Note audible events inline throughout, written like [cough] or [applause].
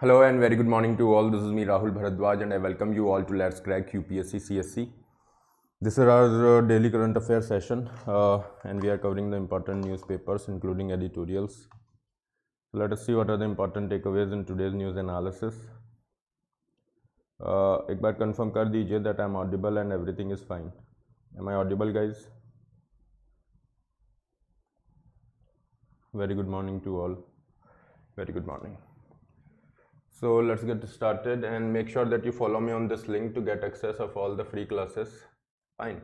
Hello and very good morning to all. This is me Rahul Bharadwaj and I welcome you all to Let's Crack UPSC CSC. This is our uh, daily current affairs session uh, and we are covering the important newspapers including editorials. Let us see what are the important takeaways in today's news analysis. Uh, एक बार confirm कर दीजिए that I audible and everything is fine. Am I audible, guys? Very good morning to all. Very good morning. So let's get started and make sure that you follow me on this link to get access of all the free classes. Fine.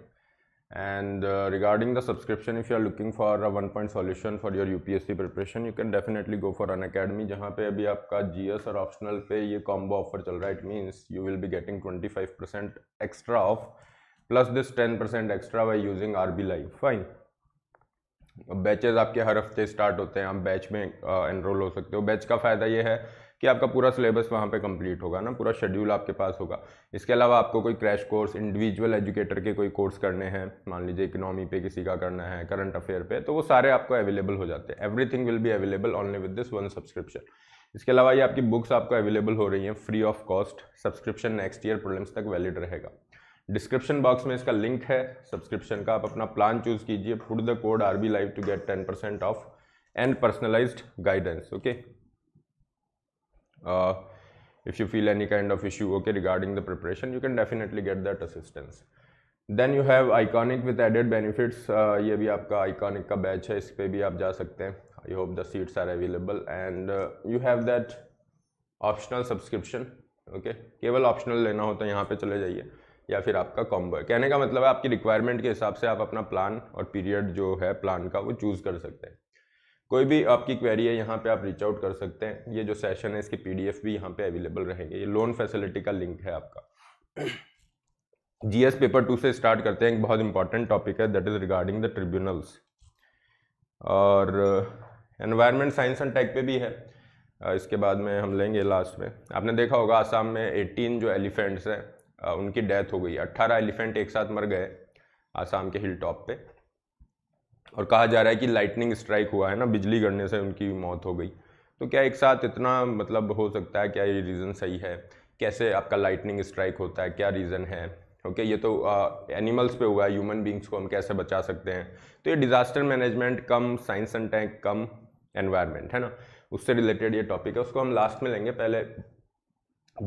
And uh, regarding the subscription, if you are looking for a one point solution for your UPSC preparation, you can definitely go for an academy jahan pe abhi aapka GS or optional pe ye combo offer chal raha It means you will be getting 25% extra off plus this 10% extra by using RB Live. Fine. Batches आपके हर हफ्ते start होते हैं आप batch में enrol हो सकते हो बैच का फ़ायदा ये है कि आपका पूरा सिलेबस वहाँ पे कंप्लीट होगा ना पूरा शेड्यूल आपके पास होगा इसके अलावा आपको कोई क्रैश कोर्स इंडिविजुअल एजुकेटर के कोई कोर्स करने हैं मान लीजिए इकोनॉमी पे किसी का करना है करंट अफेयर पे तो वो सारे आपको अवेलेबल हो जाते हैं everything will be available only with this one subscription इसके अलावा ये आपकी बुक्स आपको अवेलेबल हो रही हैं free of cost subscription next year problems तक वैलिड रहेगा डिस्क्रिप्शन बॉक्स में इसका लिंक है सब्सक्रिप्शन का आप अपना प्लान चूज़ कीजिए put the code R B live to get ten percent off and personalised guidance okay uh, if you feel any kind of issue okay regarding the preparation you can definitely get that assistance then you have iconic with added benefits ये भी आपका iconic का batch है इस पर भी आप जा सकते हैं I hope the seats are available and you have that optional subscription okay केवल ऑप्शनल लेना हो तो यहाँ पे चले जाइए या फिर आपका कॉम्बो है कहने का मतलब है आपकी रिक्वायरमेंट के हिसाब से आप अपना प्लान और पीरियड जो है प्लान का वो चूज़ कर सकते हैं कोई भी आपकी क्वेरी है यहाँ पे आप रीच आउट कर सकते हैं ये जो सेशन है इसकी पीडीएफ भी यहाँ पे अवेलेबल रहेंगे ये लोन फैसिलिटी का लिंक है आपका जीएस पेपर टू से स्टार्ट करते हैं एक बहुत इंपॉर्टेंट टॉपिक है that is regarding the tribunals और एनवायरमेंट साइंस एंड टेक पे भी है uh, इसके बाद में हम लेंगे लास्ट में आपने देखा होगा आसाम में एटीन जो एलिफेंट्स हैं uh, उनकी डेथ हो गई अट्ठारह एलिफेंट एक साथ मर गए आसाम के हिल टॉप पे और कहा जा रहा है कि लाइटनिंग स्ट्राइक हुआ है ना बिजली गिरने से उनकी मौत हो गई तो क्या एक साथ इतना मतलब हो सकता है क्या ये रीज़न सही है कैसे आपका लाइटनिंग स्ट्राइक होता है क्या रीज़न है ओके ये तो एनिमल्स पे हुआ है ह्यूमन बींग्स को हम कैसे बचा सकते हैं तो ये disaster management cum science and tank cum environment है ना उससे रिलेटेड ये टॉपिक है उसको हम लास्ट में लेंगे पहले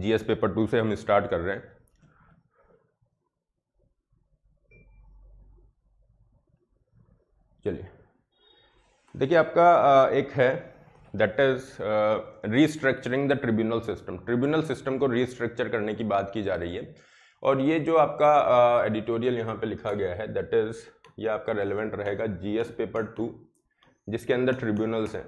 जीएस पेपर टू से हम स्टार्ट कर रहे हैं चलिए देखिए आपका एक है that is restructuring the tribunal system tribunal system को रीस्ट्रक्चर करने की बात की जा रही है और ये जो आपका एडिटोरियल uh, यहाँ पे लिखा गया है दैट इज़ ये आपका रेलिवेंट रहेगा जीएस पेपर टू जिसके अंदर ट्रिब्यूनल्स हैं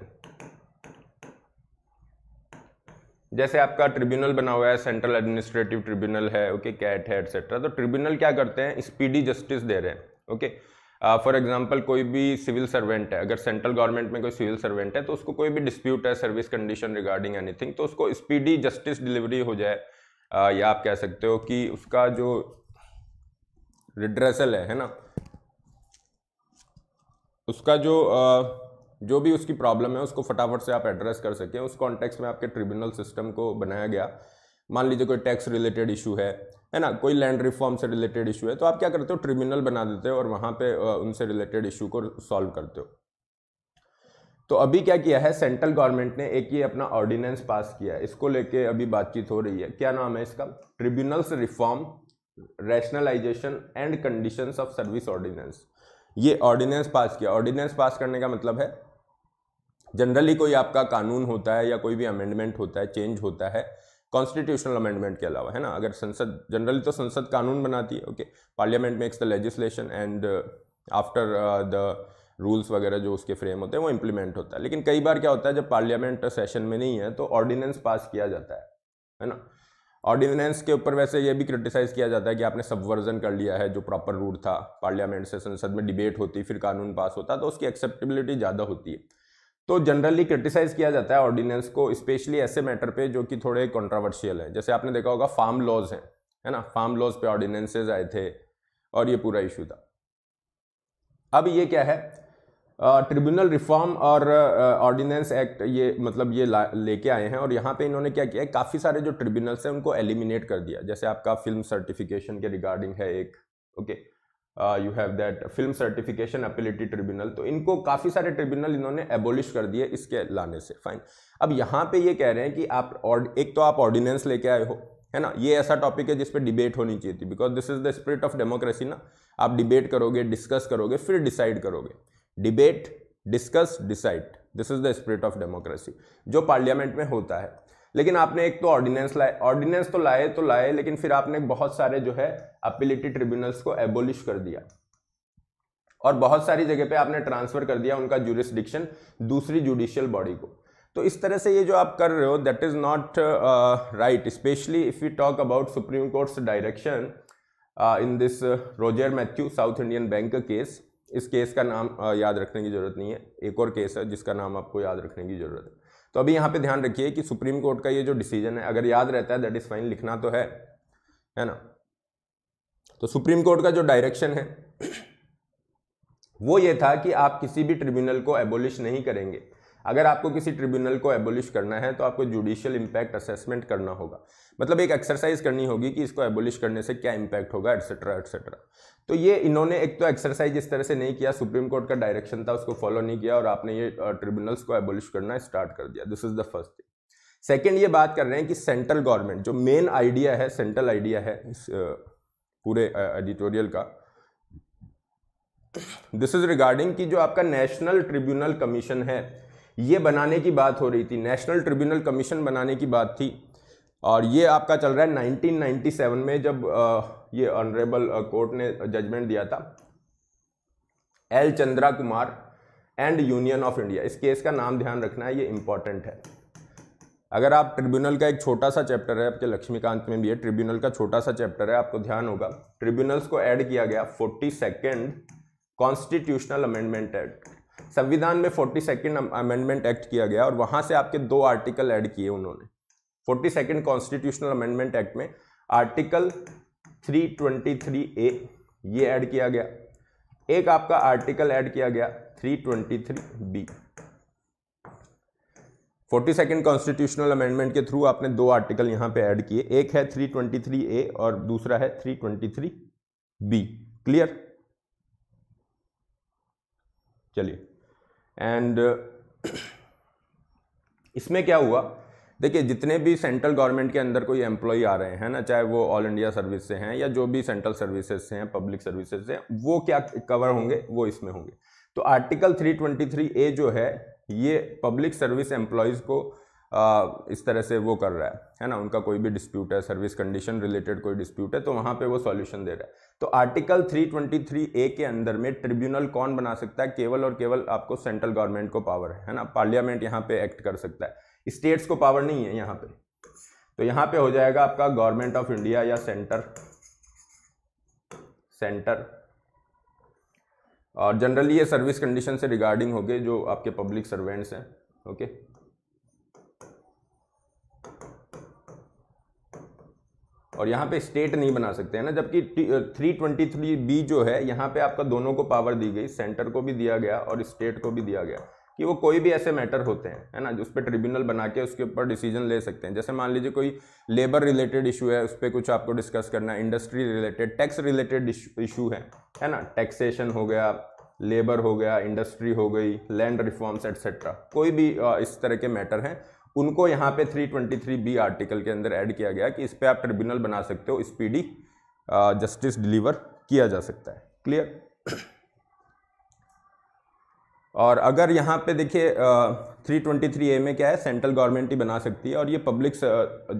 जैसे आपका ट्रिब्यूनल बना हुआ है सेंट्रल एडमिनिस्ट्रेटिव ट्रिब्यूनल है ओके कैट है एटसेट्रा तो ट्रिब्यूनल क्या करते हैं स्पीडी जस्टिस दे रहे हैं okay okay? For uh, example कोई भी सिविल सर्वेंट है अगर सेंट्रल गवर्नमेंट में कोई सिविल सर्वेंट है तो उसको कोई भी डिस्प्यूट है सर्विस कंडीशन रिगार्डिंग एनीथिंग तो उसको स्पीडी जस्टिस डिलीवरी हो जाए uh, या आप कह सकते हो कि उसका जो रिड्रेसल है है ना उसका जो uh, जो भी उसकी प्रॉब्लम है उसको फटाफट से आप एड्रेस कर सकें उस कॉन्टेक्स्ट में आपके ट्रिब्यूनल सिस्टम को बनाया गया मान लीजिए कोई टैक्स रिलेटेड इशू है है ना कोई लैंड रिफॉर्म से रिलेटेड इशू है तो आप क्या करते हो ट्रिब्यूनल बना देते हो और वहाँ पे उनसे रिलेटेड इशू को सॉल्व करते हो तो अभी क्या किया है सेंट्रल गवर्नमेंट ने एक ये अपना ऑर्डिनेंस पास किया है इसको लेके अभी बातचीत हो रही है क्या नाम है इसका tribunals reform rationalisation and condition of service ordinance ये ऑर्डिनेंस पास किया ऑर्डिनेंस पास करने का मतलब है जनरली कोई आपका कानून होता है या कोई भी अमेंडमेंट होता है चेंज होता है कॉन्स्टिट्यूशनल अमेंडमेंट के अलावा है ना अगर संसद जनरली तो संसद कानून बनाती है okay parliament makes the legislation and after the rules वगैरह जो उसके फ्रेम होते हैं वो इम्प्लीमेंट होता है लेकिन कई बार क्या होता है जब पार्लियामेंट सेशन में नहीं है तो ऑर्डिनेंस पास किया जाता है है ना ऑर्डिनेंस के ऊपर वैसे ये भी क्रिटिसाइज़ किया जाता है कि आपने सबवर्जन कर लिया है जो प्रॉपर रूल था पार्लियामेंट से संसद में डिबेट होती फिर कानून पास होता तो उसकी एक्सेप्टेबिलिटी ज़्यादा होती है तो जनरली क्रिटिसाइज किया जाता है ऑर्डिनेंस को स्पेशली ऐसे मैटर पे जो कि थोड़े कॉन्ट्रावर्शियल है जैसे आपने देखा होगा फार्म लॉज है है ना फार्म लॉज पे ऑर्डिनेंसेज आए थे और ये पूरा इशू था अब ये क्या है ट्रिब्यूनल रिफॉर्म और ऑर्डिनेंस एक्ट ये मतलब ये लेके आए हैं और यहाँ पे इन्होंने क्या किया है काफ़ी सारे जो ट्रिब्यूनल्स हैं उनको एलिमिनेट कर दिया जैसे आपका फिल्म सर्टिफिकेशन के रिगार्डिंग है एक okay okay. You have that film certification appellate tribunal तो इनको काफ़ी सारे ट्रिब्यूनल इन्होंने एबोलिश कर दिए इसके लाने से फाइन अब यहाँ पे ये कह रहे हैं कि आप एक तो आप ऑर्डिनेंस लेके आए हो है ना ये ऐसा टॉपिक है जिस पर डिबेट होनी चाहिए थी because this is the spirit of democracy ना आप डिबेट करोगे डिस्कस करोगे फिर डिसाइड करोगे debate discuss decide this is the spirit of democracy जो पार्लियामेंट में होता है लेकिन आपने एक तो ऑर्डिनेंस लाए ऑर्डिनेंस तो लाए तो लाए लेकिन फिर आपने बहुत सारे जो है अपीलिटी ट्रिब्यूनल्स को एबोलिश कर दिया और बहुत सारी जगह पे आपने ट्रांसफर कर दिया उनका जुरिस्डिक्शन दूसरी जुडिशियल बॉडी को तो इस तरह से ये जो आप कर रहे हो that is not right specially if you talk about supreme court's direction in this Roger Mathew South Indian bank case इस केस का नाम uh, याद रखने की ज़रूरत नहीं है एक और केस है जिसका नाम आपको याद रखने की ज़रूरत है तो अभी यहाँ पे ध्यान रखिए कि सुप्रीम कोर्ट का ये जो डिसीजन है अगर याद रहता है दैट इज़ फाइन लिखना तो है है ना तो सुप्रीम कोर्ट का जो डायरेक्शन है [clears throat] वो ये था कि आप किसी भी ट्रिब्यूनल को एबोलिश नहीं करेंगे अगर आपको किसी ट्रिब्यूनल को एबोलिश करना है तो आपको जुडिशियल इम्पैक्ट असेसमेंट करना होगा मतलब एक एक्सरसाइज करनी होगी कि इसको एबोलिश करने से क्या इम्पैक्ट होगा एट्सेट्रा एट्सेट्रा तो ये इन्होंने एक तो एक्सरसाइज इस तरह से नहीं किया सुप्रीम कोर्ट का डायरेक्शन था उसको फॉलो नहीं किया और आपने ये ट्रिब्यूनल्स को एबोलिश करना स्टार्ट कर दिया this is the first thing second ये बात कर रहे हैं कि सेंट्रल गवर्नमेंट जो मेन आइडिया है सेंट्रल आइडिया है इस पूरे एडिटोरियल का दिस इज रिगार्डिंग कि जो आपका नेशनल ट्रिब्यूनल कमीशन है ये बनाने की बात हो रही थी नेशनल ट्रिब्यूनल कमीशन बनाने की बात थी और ये आपका चल रहा है 1997 में जब ये ऑनरेबल कोर्ट ने जजमेंट दिया था L Chandra Kumar and union of India इस केस का नाम ध्यान रखना है ये इंपॉर्टेंट है अगर आप ट्रिब्यूनल का एक छोटा सा चैप्टर है आपके लक्ष्मीकांत में भी है ट्रिब्यूनल का छोटा सा चैप्टर है आपको ध्यान होगा ट्रिब्यूनल्स को ऐड किया गया forty second constitutional amendment act संविधान में फोर्टी सेकेंड अमेंडमेंट एक्ट किया गया और वहाँ से आपके दो आर्टिकल ऐड किए उन्होंने forty second constitutional amendment act में article three twenty three A ये ऐड किया गया एक आपका आर्टिकल ऐड किया गया three twenty three B forty second constitutional amendment के थ्रू आपने दो आर्टिकल यहाँ पे ऐड किए एक है थ्री ट्वेंटी थ्री ए और दूसरा है three twenty three B clear चलिए एंड uh, इसमें क्या हुआ देखिए जितने भी सेंट्रल गवर्नमेंट के अंदर कोई एम्प्लॉई आ रहे हैं ना चाहे वो ऑल इंडिया सर्विस से हैं या जो भी सेंट्रल सर्विसेज से हैं पब्लिक सर्विसेज से हैं वो क्या कवर होंगे वो इसमें होंगे तो आर्टिकल 323 ए जो है ये पब्लिक सर्विस एम्प्लॉयज़ को आ, इस तरह से वो कर रहा है है ना उनका कोई भी डिस्प्यूट है सर्विस कंडीशन रिलेटेड कोई डिस्प्यूट है तो वहाँ पर वो सॉल्यूशन दे रहा है तो आर्टिकल 323 ए के अंदर में ट्रिब्यूनल कौन बना सकता है केवल और केवल आपको सेंट्रल गवर्नमेंट को पावर है ना पार्लियामेंट यहाँ पे एक्ट कर सकता है स्टेट्स को पावर नहीं है यहाँ पे तो यहाँ पे हो जाएगा आपका गवर्नमेंट ऑफ इंडिया या सेंटर सेंटर और जनरली ये सर्विस कंडीशन से रिगार्डिंग होगे जो आपके पब्लिक सर्वेंट्स हैं ओके और यहाँ पे स्टेट नहीं बना सकते हैं ना जबकि 323 बी जो है यहाँ पे आपका दोनों को पावर दी गई सेंटर को भी दिया गया और स्टेट को भी दिया गया कि वो कोई भी ऐसे मैटर होते हैं है ना जिस पर ट्रिब्यूनल बना के उसके ऊपर डिसीजन ले सकते हैं जैसे मान लीजिए कोई लेबर रिलेटेड इशू है उस पर कुछ आपको डिस्कस करना है industry related tax related issue है है ना टैक्सेशन हो गया लेबर हो गया इंडस्ट्री हो गई लैंड रिफॉर्म्स एट्सेट्रा कोई भी इस तरह के मैटर हैं उनको यहाँ पे 323 बी आर्टिकल के अंदर ऐड किया गया कि इस पर आप ट्रिब्यूनल बना सकते हो स्पीडी जस्टिस डिलीवर किया जा सकता है क्लियर और अगर यहाँ पे देखिए थ्री ट्वेंटी थ्री ए में क्या है सेंट्रल गवर्नमेंट ही बना सकती है और ये पब्लिक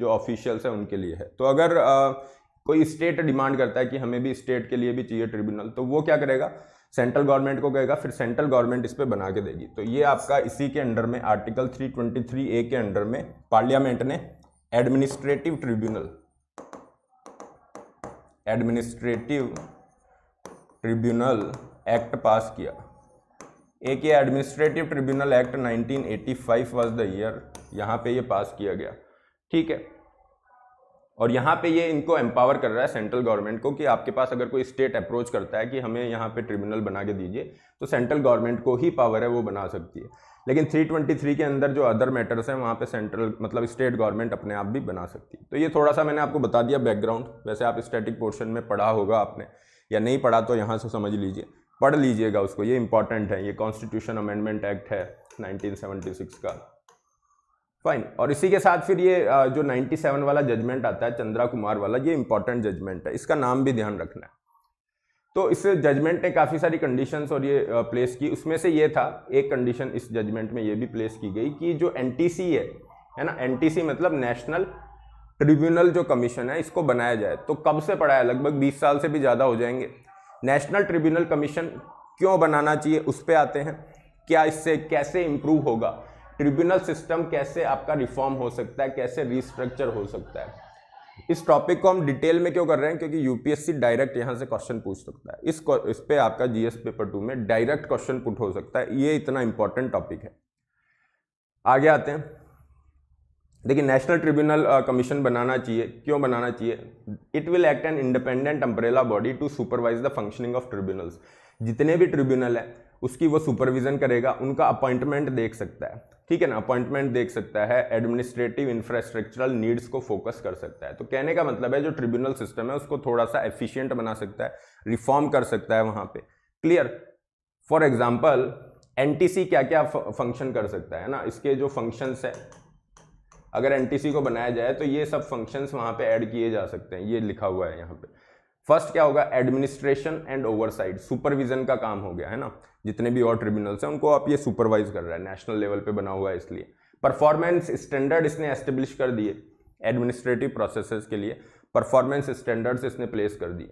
जो ऑफिशियल्स हैं उनके लिए है तो अगर आ, कोई स्टेट डिमांड करता है कि हमें भी स्टेट के लिए भी चाहिए ट्रिब्यूनल तो वो क्या करेगा सेंट्रल गवर्नमेंट को कहेगा फिर सेंट्रल गवर्नमेंट इस पर बना के देगी तो ये आपका इसी के अंडर में आर्टिकल 323 ए के अंडर में पार्लियामेंट ने administrative tribunal administrative tribunal act pass किया एक ये administrative tribunal act 1985 was the year यहाँ पे ये पास किया गया ठीक है और यहाँ पे ये इनको एम्पावर कर रहा है सेंट्रल गवर्नमेंट को कि आपके पास अगर कोई स्टेट अप्रोच करता है कि हमें यहाँ पे ट्रिब्यूनल बना के दीजिए तो सेंट्रल गवर्नमेंट को ही पावर है वो बना सकती है लेकिन 323 के अंदर जो अदर मैटर्स हैं वहाँ पे सेंट्रल मतलब स्टेट गवर्नमेंट अपने आप भी बना सकती है तो ये थोड़ा सा मैंने आपको बता दिया बैकग्राउंड वैसे आप स्टेटिक पोर्शन में पढ़ा होगा आपने या नहीं पढ़ा तो यहाँ से समझ लीजिए पढ़ लीजिएगा उसको ये इंपॉर्टेंट है ये कॉन्स्टिट्यूशन अमेंडमेंट एक्ट है नाइनटीन का फाइन और इसी के साथ फिर ये जो 97 वाला जजमेंट आता है चंद्रा कुमार वाला ये इंपॉर्टेंट जजमेंट है इसका नाम भी ध्यान रखना है तो इस जजमेंट ने काफ़ी सारी कंडीशंस और ये प्लेस की उसमें से ये था एक कंडीशन इस जजमेंट में ये भी प्लेस की गई कि जो एन है है ना एन मतलब नेशनल ट्रिब्यूनल जो कमीशन है इसको बनाया जाए तो कब से पढ़ाया है लगभग 20 साल से भी ज़्यादा हो जाएंगे नेशनल ट्रिब्यूनल कमीशन क्यों बनाना चाहिए उस पर आते हैं क्या इससे कैसे इम्प्रूव होगा ट्रिब्यूनल सिस्टम कैसे आपका रिफॉर्म हो सकता है कैसे रिस्ट्रक्चर हो सकता है इस टॉपिक को हम डिटेल में क्यों कर रहे हैं क्योंकि यूपीएससी डायरेक्ट यहां से क्वेश्चन पूछ सकता है इस इस पे आपका जीएस पेपर टू में डायरेक्ट क्वेश्चन पुट हो सकता है ये इतना इंपॉर्टेंट टॉपिक है आगे आते हैं देखिए नेशनल ट्रिब्यूनल कमीशन बनाना चाहिए क्यों बनाना चाहिए it will act an independent umbrella body to supervise the functioning of tribunals जितने भी ट्रिब्यूनल है उसकी वो सुपरविजन करेगा उनका अपॉइंटमेंट देख सकता है ठीक है ना अपॉइंटमेंट देख सकता है एडमिनिस्ट्रेटिव इंफ्रास्ट्रक्चरल नीड्स को फोकस कर सकता है तो कहने का मतलब है जो ट्रिब्यूनल सिस्टम है उसको थोड़ा सा एफिशिएंट बना सकता है रिफॉर्म कर सकता है वहां पे क्लियर फॉर एग्जाम्पल एन क्या क्या फंक्शन कर सकता है ना इसके जो फंक्शंस है अगर एन को बनाया जाए तो ये सब फंक्शन वहां पर एड किए जा सकते हैं ये लिखा हुआ है यहाँ पे फर्स्ट क्या होगा एडमिनिस्ट्रेशन एंड ओवरसाइड सुपरविजन का काम हो गया है ना जितने भी और ट्रिब्यूनल्स हैं उनको आप ये सुपरवाइज कर रहा है नेशनल लेवल पे बना हुआ है इसलिए परफॉर्मेंस स्टैंडर्ड इसने एस्टेब्लिश कर दिए एडमिनिस्ट्रेटिव प्रोसेस के लिए परफॉर्मेंस स्टैंडर्ड्स इसने प्लेस कर दिए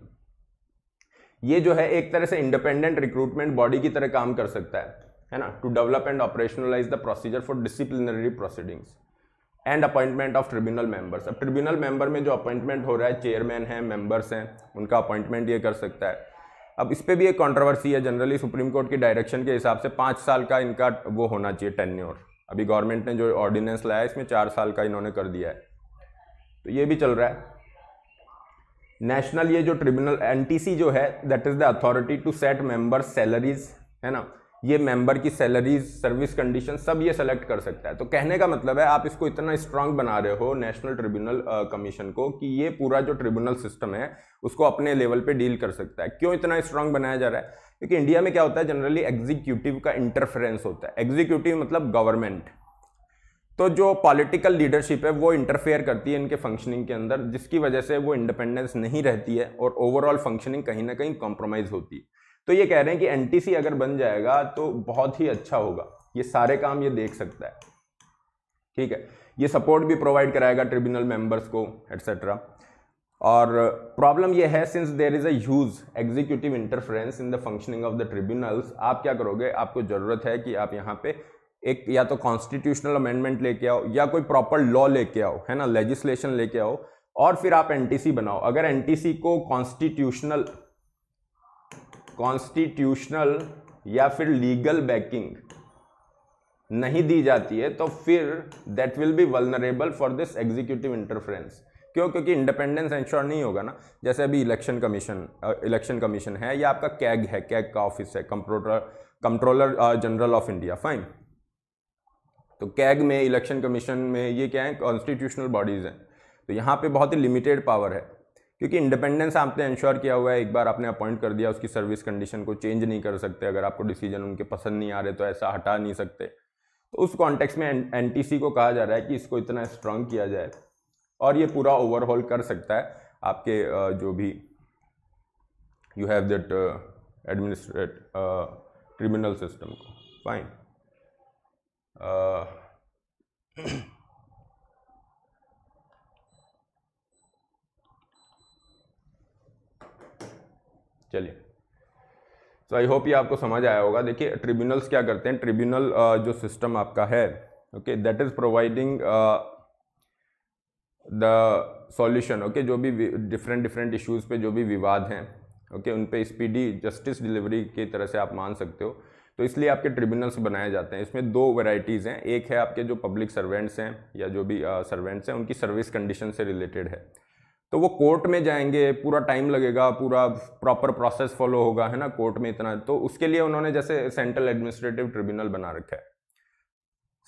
ये जो है एक तरह से इंडिपेंडेंट रिक्रूटमेंट बॉडी की तरह काम कर सकता है है ना to develop and operationalise the procedure for disciplinary proceedings and appointment of tribunal members अब ट्रिब्यूनल मेंबर में जो अपॉइंटमेंट हो रहा है चेयरमैन है मेंबर्स हैं उनका अपॉइंटमेंट ये कर सकता है अब इस पर भी एक कंट्रोवर्सी है जनरली सुप्रीम कोर्ट की डायरेक्शन के हिसाब से पाँच साल का इनका वो होना चाहिए टेन्योर अभी गवर्नमेंट ने जो ऑर्डिनेंस लाया है इसमें चार साल का इन्होंने कर दिया है तो ये भी चल रहा है नेशनल ये जो ट्रिब्यूनल एनटीसी जो है that is the authority to set member salaries है ना ये मेंबर की सैलरीज सर्विस कंडीशन सब ये सेलेक्ट कर सकता है तो कहने का मतलब है आप इसको इतना स्ट्रांग बना रहे हो नेशनल ट्रिब्यूनल कमीशन को कि ये पूरा जो ट्रिब्यूनल सिस्टम है उसको अपने लेवल पे डील कर सकता है क्यों इतना स्ट्रांग बनाया जा रहा है क्योंकि इंडिया में क्या होता है जनरली एग्जीक्यूटिव का इंटरफेरेंस होता है एग्जीक्यूटिव मतलब गवर्नमेंट तो जो पॉलिटिकल लीडरशिप है वो इंटरफेयर करती है इनके फंक्शनिंग के अंदर जिसकी वजह से वो इंडिपेंडेंस नहीं रहती है और ओवरऑल फंक्शनिंग कहीं ना कहीं कॉम्प्रोमाइज़ होती है तो ये कह रहे हैं कि एनटीसी अगर बन जाएगा तो बहुत ही अच्छा होगा ये सारे काम ये देख सकता है ठीक है ये सपोर्ट भी प्रोवाइड कराएगा ट्रिब्यूनल मेंबर्स को एट्सेट्रा और प्रॉब्लम ये है since there is a huge executive interference in the functioning of the tribunals आप क्या करोगे आपको ज़रूरत है कि आप यहाँ पे एक या तो कॉन्स्टिट्यूशनल अमेंडमेंट लेके आओ या कोई प्रॉपर लॉ लेके आओ है ना लेजिस्लेशन लेके आओ और फिर आप एनटीसी बनाओ अगर एनटीसी को कॉन्स्टिट्यूशनल कॉन्स्टिट्यूशनल या फिर लीगल बैकिंग नहीं दी जाती है तो फिर that will be vulnerable for this executive interference क्यों क्योंकि इंडिपेंडेंस इंश्योर नहीं होगा ना जैसे अभी इलेक्शन कमीशन इलेक्शन कमीशन है या आपका कैग है कैग का ऑफिस है comptroller controller general of India fine तो कैग में इलेक्शन कमीशन में ये क्या है कॉन्स्टिट्यूशनल बॉडीज़ हैं तो यहाँ पे बहुत ही लिमिटेड पावर है क्योंकि इंडिपेंडेंस आपने इंश्योर किया हुआ है एक बार आपने अपॉइंट कर दिया उसकी सर्विस कंडीशन को चेंज नहीं कर सकते अगर आपको डिसीजन उनके पसंद नहीं आ रहे तो ऐसा हटा नहीं सकते तो उस कॉन्टेक्स्ट में एन को कहा जा रहा है कि इसको इतना स्ट्रांग किया जाए और ये पूरा ओवरऑल कर सकता है आपके जो भी you have that administrate tribunal system को फाइन [clears throat] चलिए सो आई होप ये आपको समझ आया होगा देखिए ट्रिब्यूनल्स क्या करते हैं ट्रिब्यूनल uh, जो सिस्टम आपका है okay that is providing the solution okay जो भी डिफरेंट डिफरेंट इश्यूज़ पे जो भी विवाद हैं ओके okay, उन पे स्पीडी जस्टिस डिलीवरी की तरह से आप मान सकते हो तो इसलिए आपके ट्रिब्यूनल्स बनाए जाते हैं इसमें दो वैरायटीज़ हैं एक है आपके जो पब्लिक सर्वेंट्स हैं या जो भी सर्वेंट्स uh, हैं उनकी सर्विस कंडीशन से रिलेटेड है तो वो कोर्ट में जाएंगे पूरा टाइम लगेगा पूरा प्रॉपर प्रोसेस फॉलो होगा है ना कोर्ट में इतना तो उसके लिए उन्होंने जैसे सेंट्रल एडमिनिस्ट्रेटिव ट्रिब्यूनल बना रखा है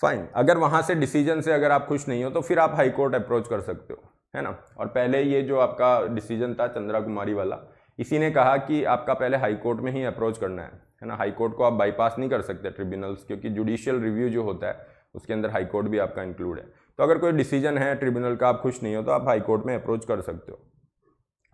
फाइन अगर वहां से डिसीजन से अगर आप खुश नहीं हो तो फिर आप हाई कोर्ट अप्रोच कर सकते हो है ना और पहले ये जो आपका डिसीजन था चंद्रा कुमारी वाला इसी ने कहा कि आपका पहले हाई कोर्ट में ही अप्रोच करना है है ना हाई कोर्ट को आप बाईपास नहीं कर सकते ट्रिब्यूनल्स क्योंकि जुडिशियल रिव्यू जो होता है उसके अंदर हाई कोर्ट भी आपका इंक्लूड है तो अगर कोई डिसीजन है ट्रिब्यूनल का आप खुश नहीं हो तो आप हाई कोर्ट में अप्रोच कर सकते हो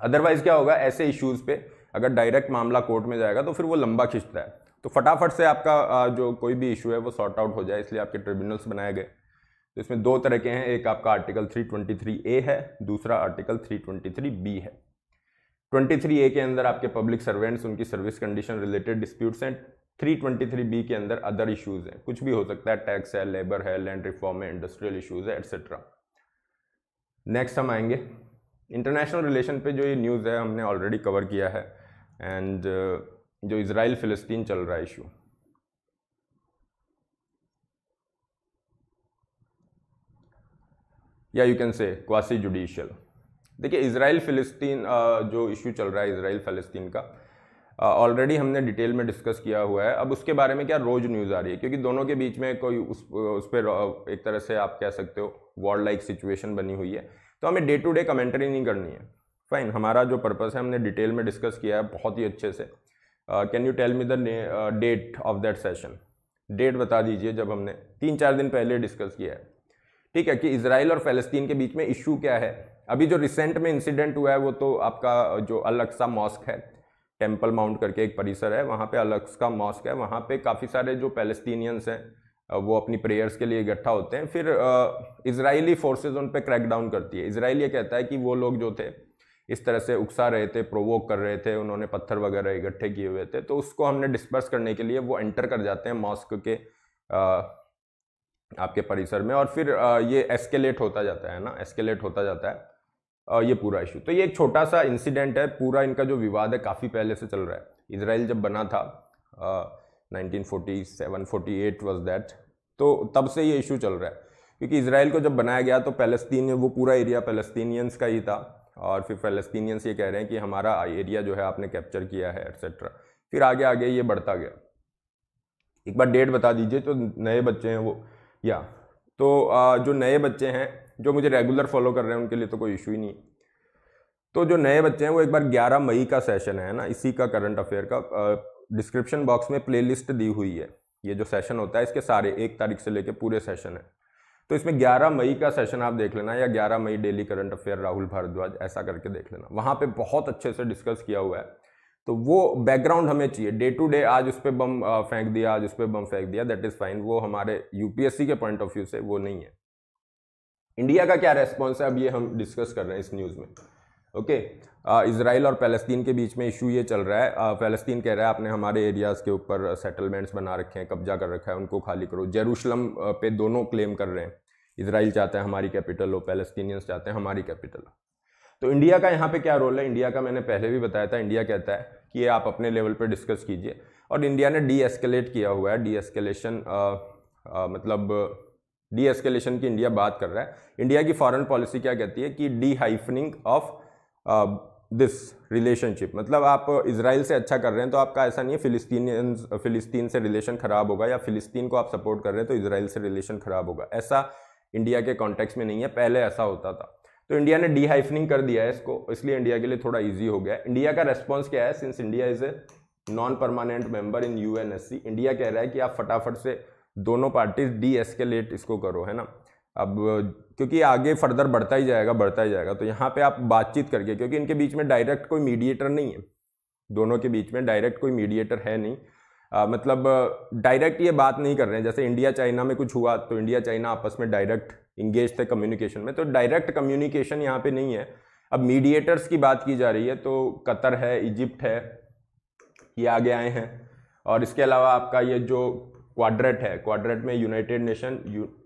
अदरवाइज़ क्या होगा ऐसे इश्यूज़ पे अगर डायरेक्ट मामला कोर्ट में जाएगा तो फिर वो लंबा खिंचता है तो फटाफट से आपका जो कोई भी इशू है वो सॉर्ट आउट हो जाए इसलिए आपके ट्रिब्यूनल्स बनाए गए तो इसमें दो तरह के हैं एक आपका आर्टिकल 323 ए है दूसरा आर्टिकल 323 बी है 23 ए के अंदर आपके पब्लिक सर्वेंट्स उनकी सर्विस कंडीशन रिलेटेड डिस्प्यूट्स हैं 323 के अंदर अदर इश्यूज हैं कुछ भी हो सकता है टैक्स है लेबर है लैंड रिफॉर्म है इंडस्ट्रियल इश्यूज है एटसेट्रा नेक्स्ट हम आएंगे इंटरनेशनल रिलेशन पे जो ये न्यूज़ है हमने ऑलरेडी कवर किया है एंड uh, जो इसराइल फ़िलिस्तीन चल रहा है इशू या you can say quasi judicial देखिए इसराइल फ़िलिस्तीन uh, जो इशू चल रहा है इसराइल फ़लस्तीन का ऑलरेडी हमने डिटेल में डिस्कस किया हुआ है अब उसके बारे में क्या रोज़ न्यूज़ आ रही है क्योंकि दोनों के बीच में कोई उस उस पर एक तरह से आप कह सकते हो वॉर लाइक सिचुएशन बनी हुई है तो हमें डे टू डे कमेंट्री नहीं करनी है फाइन हमारा जो पर्पज़ है हमने डिटेल में डिस्कस किया है बहुत ही अच्छे से can you tell me the date of that session date बता दीजिए जब हमने तीन चार दिन पहले डिस्कस किया है ठीक है कि इसराइल और फ़लस्तीन के बीच में इशू क्या है अभी जो रिसेंट में इंसिडेंट हुआ है वो तो आपका जो अलक्सा मॉस्क है टेम्पल माउंट करके एक परिसर है वहाँ पे अलक्स का मॉस्क है वहाँ पे काफ़ी सारे जो पैलेस्टीनियंस हैं वो अपनी प्रेयर्स के लिए इकट्ठा होते हैं फिर इसराइली फोर्सेज उन पर क्रैकडाउन करती है इसराइल ये कहता है कि वो लोग जो थे इस तरह से उकसा रहे थे प्रोवोक कर रहे थे उन्होंने पत्थर वगैरह इकट्ठे किए हुए थे तो उसको हमने डिस्पर्स करने के लिए वो एंटर कर जाते हैं मॉस्क के आपके परिसर में और फिर ये एस्केलेट होता जाता है ना एस्केलेट होता जाता है ये पूरा इशू तो ये एक छोटा सा इंसिडेंट है पूरा इनका जो विवाद है काफ़ी पहले से चल रहा है इसराइल जब बना था nineteen forty seven forty eight was that तो तब से ये इशू चल रहा है क्योंकि इसराइल को जब बनाया गया तो पैलेस्तीन वो पूरा एरिया पैलेस्तीनियंस का ही था और फिर फलस्तीनियंस ये कह रहे हैं कि हमारा एरिया जो है आपने कैप्चर किया है एट्सेट्रा फिर आगे आगे ये बढ़ता गया एक बार डेट बता दीजिए तो नए बच्चे हैं वो या तो जो नए बच्चे हैं जो मुझे रेगुलर फॉलो कर रहे हैं उनके लिए तो कोई इशू ही नहीं तो जो नए बच्चे हैं वो एक बार 11 मई का सेशन है ना इसी का करंट अफेयर का डिस्क्रिप्शन बॉक्स में प्ले दी हुई है ये जो सेशन होता है इसके सारे एक तारीख से लेके पूरे सेशन है तो इसमें 11 मई का सेशन आप देख लेना या 11 मई daily current affair Rahul Bhardwaj ऐसा करके देख लेना वहाँ पे बहुत अच्छे से डिस्कस किया हुआ है तो वो बैकग्राउंड हमें चाहिए डे टू डे आज उस पर बम फेंक दिया आज उस पर बम फेंक दिया दैट इज़ फाइन वो हमारे यूपीएससी के पॉइंट ऑफ व्यू से वो नहीं है इंडिया का क्या रेस्पॉन्स है अब ये हम डिस्कस कर रहे हैं इस न्यूज़ में ओके इसराइल और फ़लस्तीन के बीच में इशू ये चल रहा है फ़लस्तीन कह रहा है आपने हमारे एरियाज़ के ऊपर सेटलमेंट्स बना रखे हैं कब्जा कर रखा है उनको खाली करो जेरूशलम पे दोनों क्लेम कर रहे हैं इसराइल चाहता है हमारी कैपिटल हो फलस्तीनियंस चाहते हैं हमारी कैपिटल हो तो इंडिया का यहाँ पे क्या रोल है इंडिया का मैंने पहले भी बताया था इंडिया कहता है कि ये आप अपने लेवल पर डिस्कस कीजिए और इंडिया ने डी एस्केलेट किया हुआ है डी एस्केलेशन मतलब डी एस्केलेशन की इंडिया बात कर रहा है इंडिया की फॉरेन पॉलिसी क्या कहती है कि de hyphening of this relationship मतलब आप इसराइल से अच्छा कर रहे हैं तो आपका ऐसा नहीं है फिलिस्तीन फिलिस्तीन से रिलेशन ख़राब होगा या फिलिस्तीन को आप सपोर्ट कर रहे हैं तो इसराइल से रिलेशन ख़राब होगा ऐसा इंडिया के कॉन्टेक्स्ट में नहीं है पहले ऐसा होता था तो इंडिया ने डीहाइफनिंग कर दिया है इसको इसलिए इंडिया के लिए थोड़ा ईजी हो गया इंडिया का रेस्पॉन्स क्या है since India is a non permanent member in UN India कह रहा है कि आप फटाफट से दोनों पार्टीज डी एस्केलेट इसको करो है ना अब क्योंकि आगे फर्दर बढ़ता ही जाएगा बढ़ता ही जाएगा तो यहाँ पे आप बातचीत करके क्योंकि इनके बीच में डायरेक्ट कोई मीडिएटर नहीं है दोनों के बीच में डायरेक्ट कोई मीडिएटर है नहीं आ, मतलब डायरेक्ट ये बात नहीं कर रहे हैं जैसे इंडिया चाइना में कुछ हुआ तो इंडिया चाइना आपस में डायरेक्ट इंगेज थे कम्युनिकेशन में तो डायरेक्ट कम्युनिकेशन यहाँ पे नहीं है अब मीडिएटर्स की बात की जा रही है तो कतर है इजिप्ट है ये आगे आए हैं और इसके अलावा आपका ये जो क्वाड्रेट है क्वाड्रेट में united nation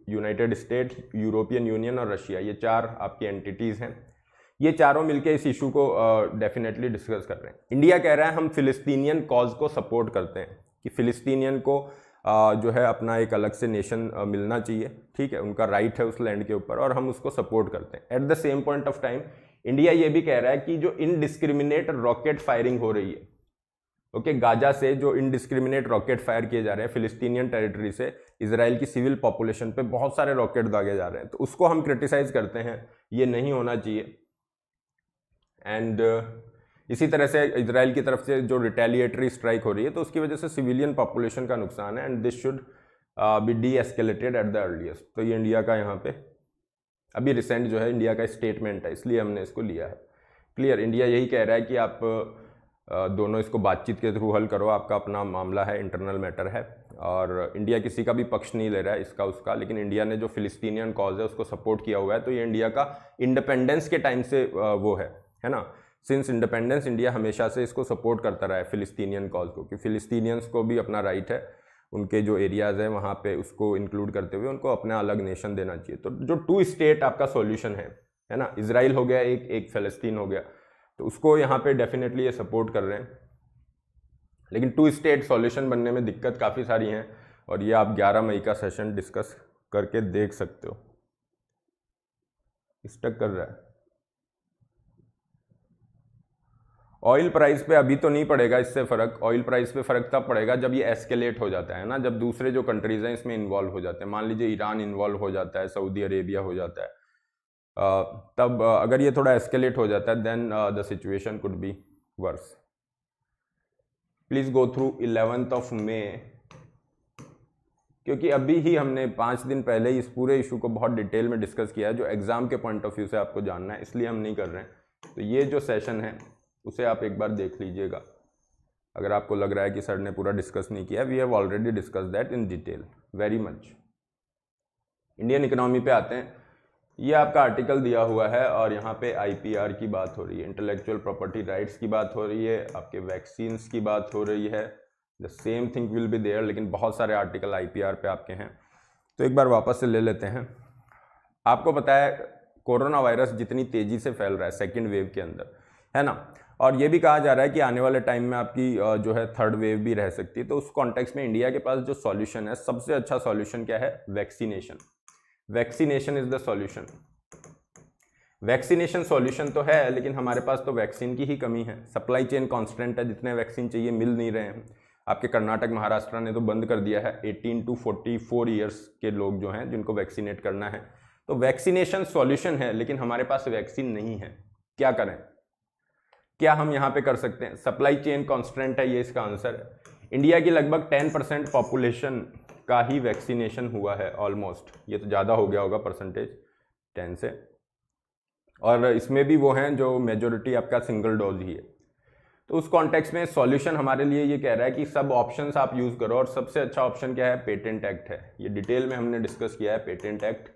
united state european union और रशिया ये चार आपकी एंटिटीज़ हैं ये चारों मिलके इस इशू को डेफिनेटली uh, डिस्कस कर रहे हैं इंडिया कह रहा है हम फिलिस्तीनियन कॉज को सपोर्ट करते हैं कि फिलिस्तीनियन को uh, जो है अपना एक अलग से नेशन uh, मिलना चाहिए ठीक है उनका राइट है उस लैंड के ऊपर और हम उसको सपोर्ट करते हैं at the same point of time India ये भी कह रहा है कि जो इनडिस्क्रिमिनेट रॉकेट फायरिंग हो रही है ओके okay, गाजा से जो इनडिस्क्रिमिनेट रॉकेट फायर किए जा रहे हैं फिलिस्तीनियन टेरिटरी से इसराइल की सिविल पॉपुलेशन पे बहुत सारे रॉकेट दागे जा रहे हैं तो उसको हम क्रिटिसाइज करते हैं ये नहीं होना चाहिए एंड uh, इसी तरह से इसराइल की तरफ से जो रिटेलिएटरी स्ट्राइक हो रही है तो उसकी वजह से सिविलियन पॉपुलेशन का नुकसान है and this should be de escalated at the earliest तो ये इंडिया का यहाँ पे अभी रिसेंट जो है इंडिया का स्टेटमेंट है इसलिए हमने इसको लिया है क्लियर इंडिया यही कह रहा है कि आप दोनों इसको बातचीत के थ्रू हल करो आपका अपना मामला है इंटरनल मैटर है और इंडिया किसी का भी पक्ष नहीं ले रहा है इसका उसका लेकिन इंडिया ने जो फिलिस्तीनियन कॉज है उसको सपोर्ट किया हुआ है तो ये इंडिया का इंडिपेंडेंस के टाइम से वो है है ना सिंस इंडिपेंडेंस इंडिया हमेशा से इसको सपोर्ट करता रहा है फिलिस्तीनियन कॉज को कि फिलिस्तीनियंस को भी अपना राइट है उनके जो एरियाज़ हैं वहाँ पे उसको इंक्लूड करते हुए उनको अपना अलग नेशन देना चाहिए तो जो टू स्टेट आपका सॉल्यूशन है है ना इसराइल हो गया एक एक फ़लस्तीन हो गया तो उसको यहाँ पे डेफिनेटली ये सपोर्ट कर रहे हैं लेकिन टू स्टेट सॉल्यूशन बनने में दिक्कत काफ़ी सारी हैं और ये आप 11 मई का सेशन डिस्कस करके देख सकते हो स्टक कर रहा है ऑयल प्राइस पे अभी तो नहीं पड़ेगा इससे फ़र्क ऑयल प्राइस पे फ़र्क तब पड़ेगा जब ये एस्केलेट हो जाता है ना जब दूसरे जो कंट्रीज़ हैं इसमें इन्वॉल्व हो जाते हैं मान लीजिए ईरान इन्वॉल्व हो जाता है सऊदी अरेबिया हो जाता है तब अगर ये थोड़ा एस्केलेट हो जाता है then the situation could be worse please go through eleventh of May क्योंकि अभी ही हमने पाँच दिन पहले ही इस पूरे इशू को बहुत डिटेल में डिस्कस किया है जो एग्ज़ाम के पॉइंट ऑफ व्यू से आपको जानना है इसलिए हम नहीं कर रहे हैं तो ये जो सेशन है उसे आप एक बार देख लीजिएगा अगर आपको लग रहा है कि सर ने पूरा डिस्कस नहीं किया we have already discuss that in detail very much Indian economy पे आते हैं ये आपका आर्टिकल दिया हुआ है और यहाँ पे आईपीआर की बात हो रही है इंटेलेक्चुअल प्रॉपर्टी राइट्स की बात हो रही है आपके वैक्सीन की बात हो रही है the same thing will be there लेकिन बहुत सारे आर्टिकल आईपीआर पे आपके हैं तो एक बार वापस से ले लेते हैं आपको पता है कोरोना वायरस जितनी तेज़ी से फैल रहा है सेकेंड वेव के अंदर है ना और ये भी कहा जा रहा है कि आने वाले टाइम में आपकी जो है थर्ड वेव भी रह सकती है तो उस कॉन्टेक्स्ट में इंडिया के पास जो सॉल्यूशन है सबसे अच्छा सॉल्यूशन क्या है vaccination vaccination is the solution vaccination solution तो है लेकिन हमारे पास तो वैक्सीन की ही कमी है सप्लाई चेन कांस्टेंट है जितने वैक्सीन चाहिए मिल नहीं रहे हैं आपके कर्नाटक महाराष्ट्र ने तो बंद कर दिया है 18 टू 44 ईयर्स के लोग जो हैं जिनको वैक्सीनेट करना है तो वैक्सीनेशन सॉल्यूशन है लेकिन हमारे पास वैक्सीन नहीं है क्या करें क्या हम यहाँ पे कर सकते हैं सप्लाई चेन कॉन्स्टेंट है ये इसका आंसर है इंडिया की लगभग टेन परसेंट पॉपुलेशन का ही वैक्सीनेशन हुआ है ऑलमोस्ट ये तो ज़्यादा हो गया होगा परसेंटेज टेन से और इसमें भी वो हैं जो मेजोरिटी आपका सिंगल डोज ही है तो उस कॉन्टेक्स्ट में सॉल्यूशन हमारे लिए ये कह रहा है कि सब ऑप्शंस आप यूज़ करो और सबसे अच्छा ऑप्शन क्या है पेटेंट एक्ट है ये डिटेल में हमने डिस्कस किया है पेटेंट एक्ट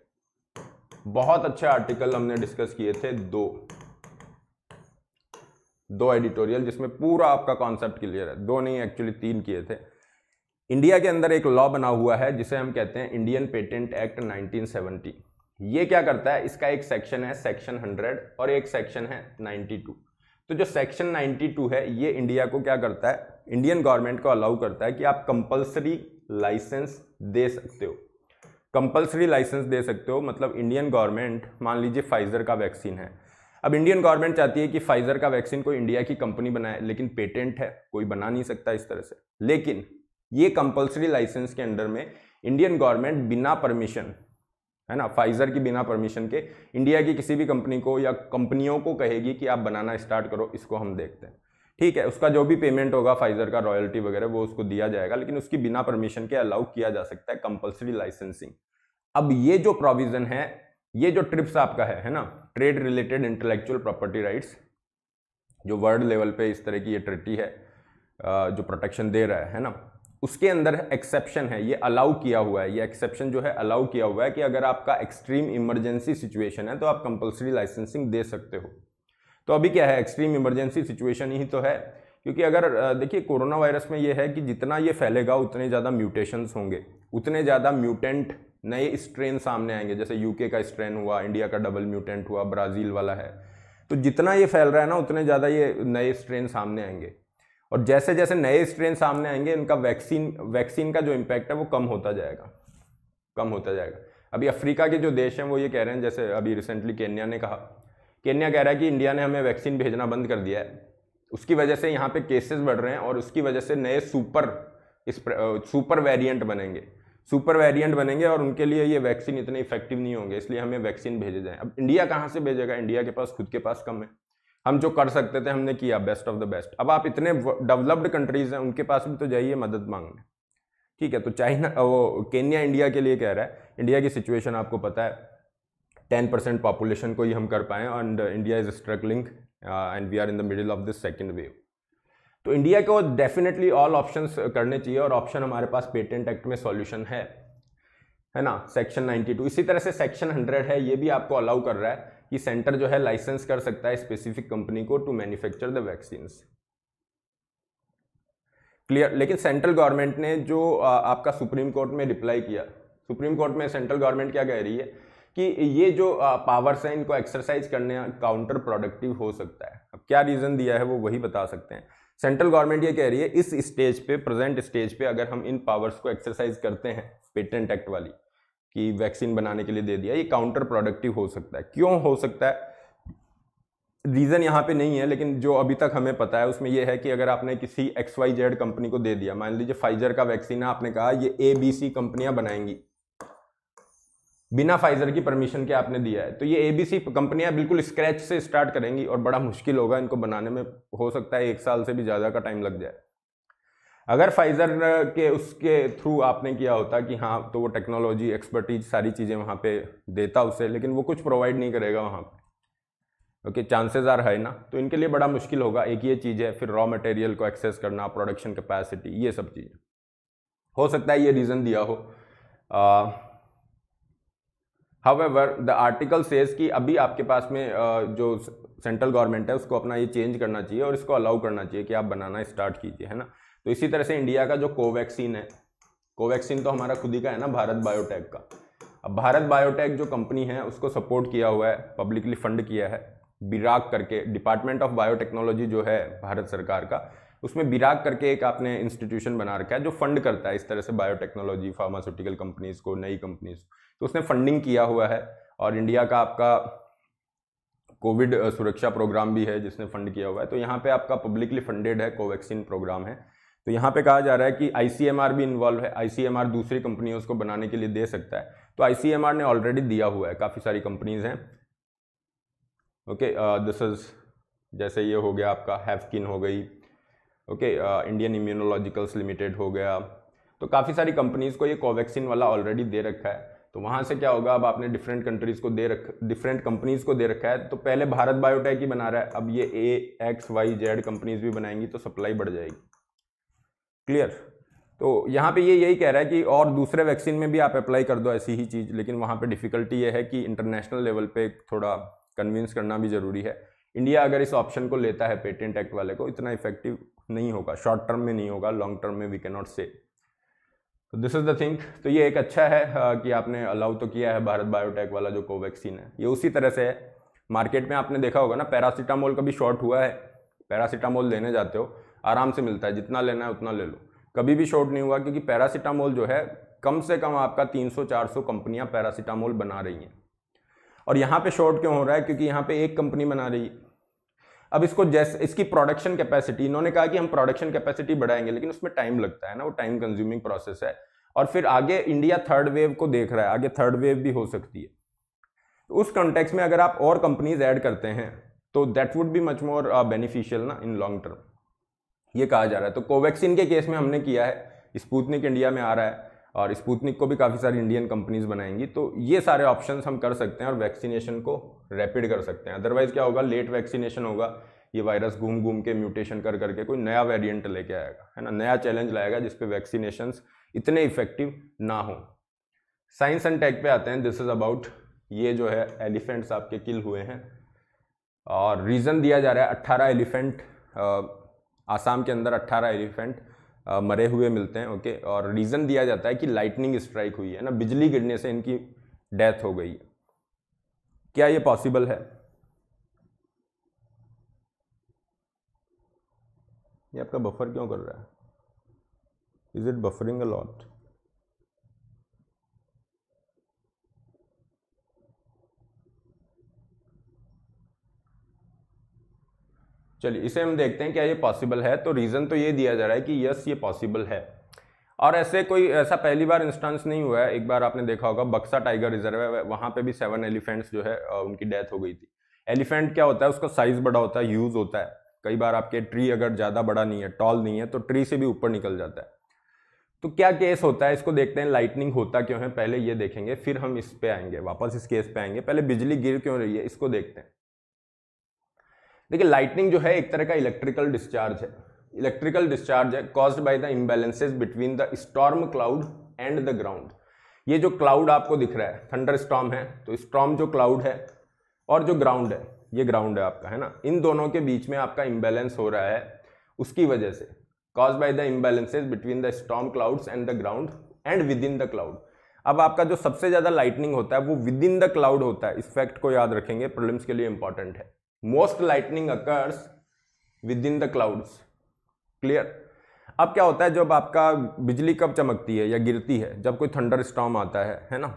बहुत अच्छे आर्टिकल हमने डिस्कस किए थे दो दो एडिटोरियल जिसमें पूरा आपका कॉन्सेप्ट क्लियर है दो नहीं एक्चुअली तीन किए थे इंडिया के अंदर एक लॉ बना हुआ है जिसे हम कहते हैं इंडियन पेटेंट एक्ट 1970 ये क्या करता है इसका एक सेक्शन है सेक्शन 100 और एक सेक्शन है 92 तो जो सेक्शन 92 है ये इंडिया को क्या करता है इंडियन गवर्नमेंट को अलाउ करता है कि आप कंपलसरी लाइसेंस दे सकते हो कंपलसरी लाइसेंस दे सकते हो मतलब इंडियन गवर्नमेंट मान लीजिए फाइजर का वैक्सीन है अब इंडियन गवर्नमेंट चाहती है कि फाइजर का वैक्सीन कोई इंडिया की कंपनी बनाए लेकिन पेटेंट है कोई बना नहीं सकता इस तरह से लेकिन ये कंपलसरी लाइसेंस के अंडर में इंडियन गवर्नमेंट बिना परमिशन है ना फाइजर की बिना परमिशन के इंडिया की किसी भी कंपनी को या कंपनियों को कहेगी कि आप बनाना स्टार्ट करो इसको हम देखते हैं ठीक है उसका जो भी पेमेंट होगा फाइजर का रॉयल्टी वगैरह वो उसको दिया जाएगा लेकिन उसकी बिना परमिशन के अलाउ किया जा सकता है कंपल्सरी लाइसेंसिंग अब ये जो प्रोविजन है ये जो ट्रिप्स आपका है है ना trade related intellectual property rights जो वर्ल्ड लेवल पे इस तरह की ये ट्रिटी है जो प्रोटेक्शन दे रहा है है ना उसके अंदर एक्सेप्शन है ये अलाउ किया हुआ है ये एक्सेप्शन जो है अलाउ किया हुआ है कि अगर आपका एक्सट्रीम इमरजेंसी सिचुएशन है तो आप कंपलसरी लाइसेंसिंग दे सकते हो तो अभी क्या है एक्सट्रीम इमरजेंसी सिचुएशन ही तो है क्योंकि अगर देखिए कोरोना वायरस में ये है कि जितना ये फैलेगा उतने ज़्यादा म्यूटेशंस होंगे उतने ज़्यादा म्यूटेंट नए स्ट्रेन सामने आएंगे जैसे यूके का स्ट्रेन हुआ इंडिया का डबल म्यूटेंट हुआ ब्राज़ील वाला है तो जितना ये फैल रहा है ना उतने ज़्यादा ये नए स्ट्रेन सामने आएंगे और जैसे जैसे नए स्ट्रेन सामने आएंगे इनका वैक्सीन वैक्सीन का जो इम्पैक्ट है वो कम होता जाएगा कम होता जाएगा अभी अफ्रीका के जो देश हैं वो ये कह रहे हैं जैसे अभी रिसेंटली केन्या ने कहा केन्या कह रहा है कि इंडिया ने हमें वैक्सीन भेजना बंद कर दिया है उसकी वजह से यहाँ पे केसेस बढ़ रहे हैं और उसकी वजह से नए सुपर इस सुपर वेरिएंट बनेंगे सुपर वेरिएंट बनेंगे और उनके लिए ये वैक्सीन इतने इफेक्टिव नहीं होंगे इसलिए हमें वैक्सीन भेजे जाएँ अब इंडिया कहाँ से भेजेगा इंडिया के पास खुद के पास कम है हम जो कर सकते थे हमने किया बेस्ट ऑफ द बेस्ट अब आप इतने डेवलप्ड कंट्रीज हैं उनके पास भी तो जाइए मदद मांगने ठीक है तो चाइना [laughs] वो केन्या इंडिया के लिए कह रहा है इंडिया की सिचुएशन आपको पता है टेन परसेंट पॉपुलेशन को ही हम कर पाए and India is struggling and we are in the middle of this second wave तो इंडिया को डेफिनेटली ऑल ऑप्शन करने चाहिए और ऑप्शन हमारे पास पेटेंट एक्ट में सॉल्यूशन है है ना सेक्शन 92 इसी तरह से सेक्शन 100 है ये भी आपको अलाउ कर रहा है कि सेंटर जो है लाइसेंस कर सकता है स्पेसिफिक कंपनी को to manufacture the vaccine clear लेकिन सेंट्रल गवर्नमेंट ने जो आपका सुप्रीम कोर्ट में रिप्लाई किया सुप्रीम कोर्ट में सेंट्रल गवर्नमेंट क्या कह रही है कि ये जो पावर्स हैं इनको एक्सरसाइज करने काउंटर प्रोडक्टिव हो सकता है अब क्या रीज़न दिया है वो वही बता सकते हैं सेंट्रल गवर्नमेंट ये कह रही है इस स्टेज पे प्रेजेंट स्टेज पे अगर हम इन पावर्स को एक्सरसाइज करते हैं पेटेंट एक्ट वाली कि वैक्सीन बनाने के लिए दे दिया ये काउंटर प्रोडक्टिव हो सकता है क्यों हो सकता है रीज़न यहाँ पे नहीं है लेकिन जो अभी तक हमें पता है उसमें यह है कि अगर आपने किसी एक्स वाई जेड कंपनी को दे दिया मान लीजिए फाइजर का वैक्सीन है आपने कहा ये ए बी सी कंपनियां बनाएंगी बिना फाइजर की परमिशन के आपने दिया है तो ये ए बी सी कंपनियां बिल्कुल स्क्रैच से स्टार्ट करेंगी और बड़ा मुश्किल होगा इनको बनाने में हो सकता है एक साल से भी ज़्यादा का टाइम लग जाए अगर फाइज़र के उसके थ्रू आपने किया होता कि हाँ तो वो टेक्नोलॉजी एक्सपर्टीज सारी चीज़ें वहाँ पे देता उसे लेकिन वो कुछ प्रोवाइड नहीं करेगा वहाँ पे ओके चांसेस आर है ना तो इनके लिए बड़ा मुश्किल होगा एक ये चीज़ है फिर रॉ मटेरियल को एक्सेस करना प्रोडक्शन कैपेसिटी ये सब चीज़ें हो सकता है ये रीज़न दिया हो एवर द आर्टिकल सेज कि अभी आपके पास में uh, जो सेंट्रल गवर्नमेंट है उसको अपना ये चेंज करना चाहिए और इसको अलाउ करना चाहिए कि आप बनाना स्टार्ट कीजिए है ना तो इसी तरह से इंडिया का जो कोवैक्सीन है कोवैक्सीन तो हमारा खुद ही का है ना भारत बायोटेक का अब भारत बायोटेक जो कंपनी है उसको सपोर्ट किया हुआ है पब्लिकली फंड किया है बिराग करके डिपार्टमेंट ऑफ बायोटेक्नोलॉजी जो है भारत सरकार का उसमें बिराग करके एक आपने इंस्टीट्यूशन बना रखा है जो फंड करता है इस तरह से बायोटेक्नोलॉजी फार्मास्यूटिकल कंपनीज को नई कंपनीज तो उसने फंडिंग किया हुआ है और इंडिया का आपका कोविड सुरक्षा प्रोग्राम भी है जिसने फंड किया हुआ है तो यहाँ पे आपका पब्लिकली फंडेड है कोवैक्सीन प्रोग्राम है तो यहाँ पे कहा जा रहा है कि आई भी इन्वॉल्व है आई दूसरी कंपनियों उसको बनाने के लिए दे सकता है तो आई ने ऑलरेडी दिया हुआ है काफ़ी सारी कंपनीज हैं ओके दिस इज़ जैसे ये हो गया आपका हैफकिन हो गई ओके इंडियन इम्यूनोलॉजिकल्स लिमिटेड हो गया तो काफ़ी सारी कंपनीज़ को ये कोवैक्सीन वाला ऑलरेडी दे रखा है तो वहाँ से क्या होगा अब आपने डिफरेंट कंट्रीज़ को दे रख डिफरेंट कंपनीज़ को दे रखा है तो पहले भारत बायोटेक ही बना रहा है अब ये A X Y Z companies भी बनाएंगी तो सप्लाई बढ़ जाएगी क्लियर तो यहाँ पे ये यही कह रहा है कि और दूसरे वैक्सीन में भी आप अप्लाई कर दो ऐसी ही चीज़ लेकिन वहाँ पे डिफ़िकल्टी ये है कि इंटरनेशनल लेवल पे थोड़ा कन्विंस करना भी ज़रूरी है इंडिया अगर इस ऑप्शन को लेता है पेटेंट एक्ट वाले को इतना इफेक्टिव नहीं होगा शॉर्ट टर्म में नहीं होगा लॉन्ग टर्म में वी कैन नॉट से तो दिस इज़ द थिंग तो ये एक अच्छा है कि आपने अलाउ तो किया है भारत बायोटेक वाला जो कोवैक्सीन है ये उसी तरह से है मार्केट में आपने देखा होगा ना पैरासीटामोल का भी शॉर्ट हुआ है पैरासीटामोल देने जाते हो आराम से मिलता है जितना लेना है उतना ले लो कभी भी शॉर्ट नहीं हुआ क्योंकि पैरासीटामोल जो है कम से कम आपका 300-400 कंपनियां पैरासीटामोल बना रही हैं और यहाँ पे शॉर्ट क्यों हो रहा है क्योंकि यहाँ पे एक कंपनी बना रही है अब इसको जैसे इसकी प्रोडक्शन कैपेसिटी इन्होंने कहा कि हम प्रोडक्शन कैपेसिटी बढ़ाएंगे लेकिन उसमें टाइम लगता है ना वो टाइम कंज्यूमिंग प्रोसेस है और फिर आगे इंडिया थर्ड वेव को देख रहा है आगे थर्ड वेव भी हो सकती है उस कॉन्टेक्स में अगर आप और कंपनीज ऐड करते हैं तो that would be much more beneficial ना इन लॉन्ग टर्म ये कहा जा रहा है तो कोवैक्सीन के केस में हमने किया है स्पूतनिक इंडिया में आ रहा है और स्पूतनिक को भी काफ़ी सारी इंडियन कंपनीज बनाएंगी तो ये सारे ऑप्शन हम कर सकते हैं और वैक्सीनेशन को रैपिड कर सकते हैं अदरवाइज़ क्या होगा लेट वैक्सीनेशन होगा ये वायरस घूम घूम के म्यूटेशन कर करके कोई नया वेरिएंट लेके आएगा है ना नया चैलेंज लाएगा जिसपे वैक्सीनेशन इतने इफेक्टिव ना हो साइंस एंड टेक पे आते हैं दिस इज़ अबाउट ये जो है एलिफेंट्स आपके किल हुए हैं और रीज़न दिया जा रहा है अट्ठारह एलिफेंट आसाम के अंदर 18 एलिफेंट मरे हुए मिलते हैं ओके और रीज़न दिया जाता है कि लाइटनिंग स्ट्राइक हुई है ना बिजली गिरने से इनकी डेथ हो गई क्या ये पॉसिबल है ये आपका बफर क्यों कर रहा है is it buffering a lot चलिए इसे हम देखते हैं क्या ये पॉसिबल है तो रीज़न तो ये दिया जा रहा है कि यस ये पॉसिबल है और ऐसे कोई ऐसा पहली बार इंस्टांस नहीं हुआ है एक बार आपने देखा होगा बक्सा टाइगर रिजर्व है वहाँ पे भी सेवन एलिफेंट्स जो है उनकी डेथ हो गई थी एलिफेंट क्या होता है उसका साइज़ बड़ा होता है यूज़ होता है कई बार आपके ट्री अगर ज़्यादा बड़ा नहीं है टॉल नहीं है तो ट्री से भी ऊपर निकल जाता है तो क्या केस होता है इसको देखते हैं लाइटनिंग होता क्यों है पहले ये देखेंगे फिर हम इस पर आएंगे वापस इस केस पर आएंगे पहले बिजली गिर क्यों रही है इसको देखते हैं देखिए लाइटनिंग जो है एक तरह का इलेक्ट्रिकल डिस्चार्ज है इलेक्ट्रिकल डिस्चार्ज है caused by the imbalances between the storm cloud and the ground ये जो क्लाउड आपको दिख रहा है थंडर स्टॉम है तो स्टॉम जो क्लाउड है और जो ग्राउंड है ये ग्राउंड है आपका है ना इन दोनों के बीच में आपका इम्बेलेंस हो रहा है उसकी वजह से cause by the imbalances between the storm clouds and the ground and within the cloud अब आपका जो सबसे ज़्यादा लाइटनिंग होता है वो विद इन द क्लाउड होता है इस फैक्ट को याद रखेंगे प्रॉब्लम्स के लिए इंपॉर्टेंट है most lightning occurs within the clouds clear अब क्या होता है जब आपका बिजली कब चमकती है या गिरती है जब कोई थंडर स्टॉम आता है है ना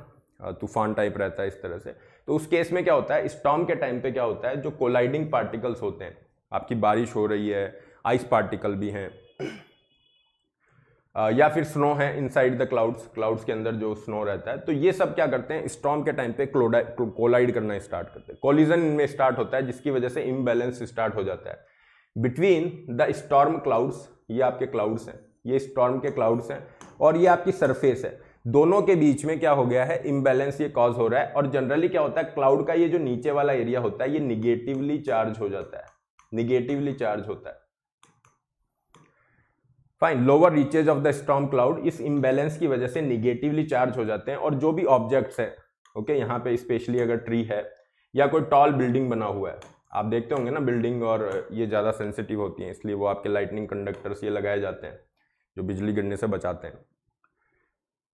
तूफान टाइप रहता है इस तरह से तो उस केस में क्या होता है स्टॉम के टाइम पे क्या होता है जो कोलाइडिंग पार्टिकल्स होते हैं आपकी बारिश हो रही है आइस पार्टिकल भी हैं या फिर स्नो है इनसाइड द क्लाउड्स क्लाउड्स के अंदर जो स्नो रहता है तो ये सब क्या करते हैं स्टॉम के टाइम पे कोलाइड करना स्टार्ट करते हैं कोलिजन इनमें स्टार्ट होता है जिसकी वजह से इम्बैलेंस स्टार्ट हो जाता है बिटवीन द स्टॉर्म क्लाउड्स ये आपके क्लाउड्स हैं ये स्टॉर्म के क्लाउड्स हैं और ये आपकी सरफेस है दोनों के बीच में क्या हो गया है इम्बैलेंस ये कॉज हो रहा है और जनरली क्या होता है क्लाउड का ये जो नीचे वाला एरिया होता है ये निगेटिवली चार्ज हो जाता है निगेटिवली चार्ज होता है fine lower reaches of the storm cloud इस इम्बेलेंस की वजह से निगेटिवली चार्ज हो जाते हैं और जो भी ऑब्जेक्ट्स है ओके okay, यहाँ पे स्पेशली अगर ट्री है या कोई टॉल बिल्डिंग बना हुआ है आप देखते होंगे ना बिल्डिंग और ये ज़्यादा सेंसिटिव होती हैं इसलिए वो आपके लाइटनिंग कंडक्टर्स ये लगाए जाते हैं जो बिजली गिरने से बचाते हैं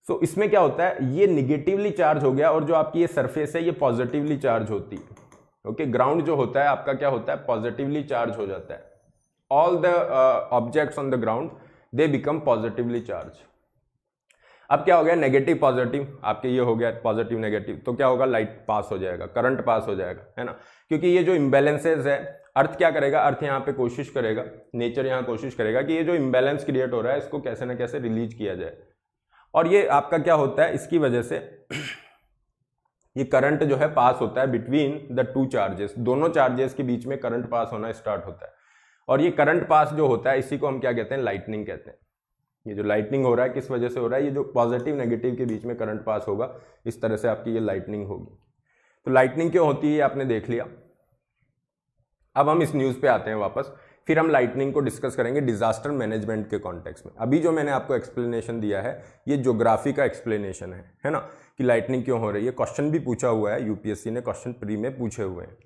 सो so, इसमें क्या होता है ये निगेटिवली चार्ज हो गया और जो आपकी ये सरफेस है ये पॉजिटिवली चार्ज होती है ओके okay, ग्राउंड जो होता है आपका क्या होता है पॉजिटिवली चार्ज हो जाता है all the objects on the ground they become positively charge अब क्या हो गया नेगेटिव पॉजिटिव आपके ये हो गया पॉजिटिव नेगेटिव तो क्या होगा लाइट पास हो जाएगा करंट पास हो जाएगा है ना क्योंकि ये जो इम्बेलेंसेज है अर्थ क्या करेगा अर्थ यहाँ पे कोशिश करेगा नेचर यहाँ कोशिश करेगा कि ये जो इम्बेलेंस क्रिएट हो रहा है इसको कैसे ना कैसे रिलीज किया जाए और ये आपका क्या होता है इसकी वजह से [clears throat] ये करंट जो है पास होता है बिटवीन द टू चार्जेस दोनों चार्जेस के बीच में करंट पास होना स्टार्ट होता है और ये करंट पास जो होता है इसी को हम क्या कहते हैं लाइटनिंग कहते हैं ये जो लाइटनिंग हो रहा है किस वजह से हो रहा है ये जो पॉजिटिव नेगेटिव के बीच में करंट पास होगा इस तरह से आपकी ये लाइटनिंग होगी तो लाइटनिंग क्यों होती है आपने देख लिया अब हम इस न्यूज़ पे आते हैं वापस फिर हम लाइटनिंग को डिस्कस करेंगे डिजास्टर मैनेजमेंट के कॉन्टेक्स्ट में अभी जो मैंने आपको एक्सप्लेनेशन दिया है ये जोग्राफी का एक्सप्लेनेशन है है ना कि लाइटनिंग क्यों हो रही है क्वेश्चन भी पूछा हुआ है यूपीएससी ने क्वेश्चन प्री में पूछे हुए हैं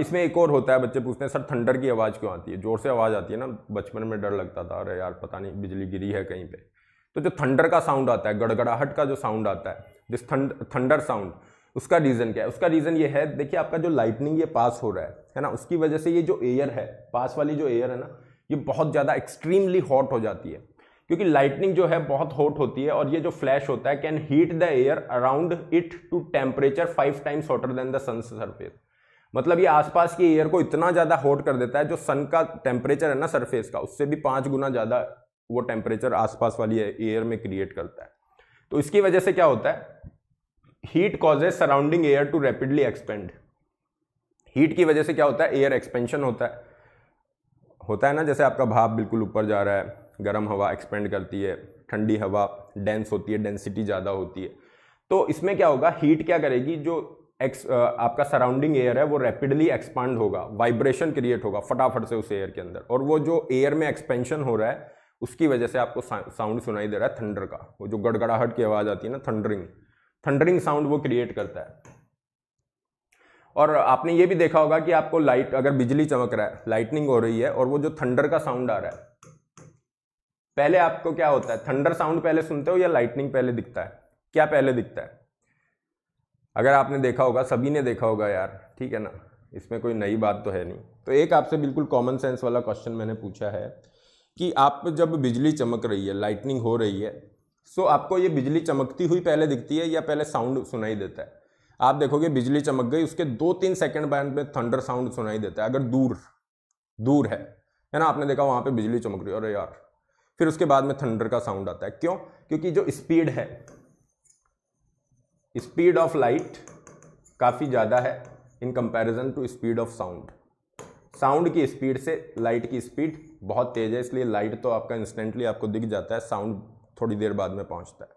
इसमें एक और होता है बच्चे पूछते हैं सर थंडर की आवाज़ क्यों आती है ज़ोर से आवाज़ आती है ना बचपन में डर लगता था अरे यार पता नहीं बिजली गिरी है कहीं पे तो जो थंडर का साउंड आता है गड़गड़ाहट का जो साउंड आता है दिस थंडर साउंड उसका रीज़न क्या है उसका रीज़न ये है देखिए आपका जो लाइटनिंग ये पास हो रहा है है ना उसकी वजह से ये जो एयर है पास वाली जो एयर है ना ये बहुत ज़्यादा एक्सट्रीमली हॉट हो जाती है क्योंकि लाइटनिंग जो है बहुत हॉट होती है और ये जो फ्लैश होता है can heat the air around it to temperature five times hotter than the sun surface मतलब ये आसपास की एयर को इतना ज़्यादा हॉट कर देता है जो सन का टेम्परेचर है ना सरफेस का उससे भी पाँच गुना ज़्यादा वो टेम्परेचर आसपास वाली एयर में क्रिएट करता है तो इसकी वजह से क्या होता है heat causes surrounding air to rapidly expand heat की वजह से क्या होता है एयर एक्सपेंशन होता है होता है ना जैसे आपका भाप बिल्कुल ऊपर जा रहा है गर्म हवा एक्सपेंड करती है ठंडी हवा डेंस होती है डेंसिटी ज़्यादा होती है तो इसमें क्या होगा हीट क्या करेगी जो एक्स uh, आपका सराउंडिंग एयर है वो रैपिडली एक्सपांड होगा वाइब्रेशन क्रिएट होगा फटाफट से उस एयर के अंदर और वो जो एयर में एक्सपेंशन हो रहा है उसकी वजह से आपको साउंड सुनाई दे रहा है थंडर का वो जो गड़गड़ाहट की आवाज़ आती है ना थंडरिंग थंडरिंग साउंड वो क्रिएट करता है और आपने ये भी देखा होगा कि आपको लाइट अगर बिजली चमक रहा है लाइटनिंग हो रही है और वो जो थंडर का साउंड आ रहा है पहले आपको क्या होता है थंडर साउंड पहले सुनते हो या लाइटनिंग पहले दिखता है क्या पहले दिखता है अगर आपने देखा होगा सभी ने देखा होगा यार ठीक है ना इसमें कोई नई बात तो है नहीं तो एक आपसे बिल्कुल कॉमन सेंस वाला क्वेश्चन मैंने पूछा है कि आप जब बिजली चमक रही है लाइटनिंग हो रही है सो आपको ये बिजली चमकती हुई पहले दिखती है या पहले साउंड सुनाई देता है आप देखोगे बिजली चमक गई उसके दो तीन सेकंड बाद में थंडर साउंड सुनाई देता है अगर दूर दूर है है ना आपने देखा वहाँ पे बिजली चमक रही है अरे यार फिर उसके बाद में थंडर का साउंड आता है क्यों क्योंकि जो स्पीड है स्पीड ऑफ लाइट काफ़ी ज़्यादा है in comparison to speed of sound sound की स्पीड से लाइट की स्पीड बहुत तेज़ है इसलिए लाइट तो आपका इंस्टेंटली आपको दिख जाता है साउंड थोड़ी देर बाद में पहुंचता है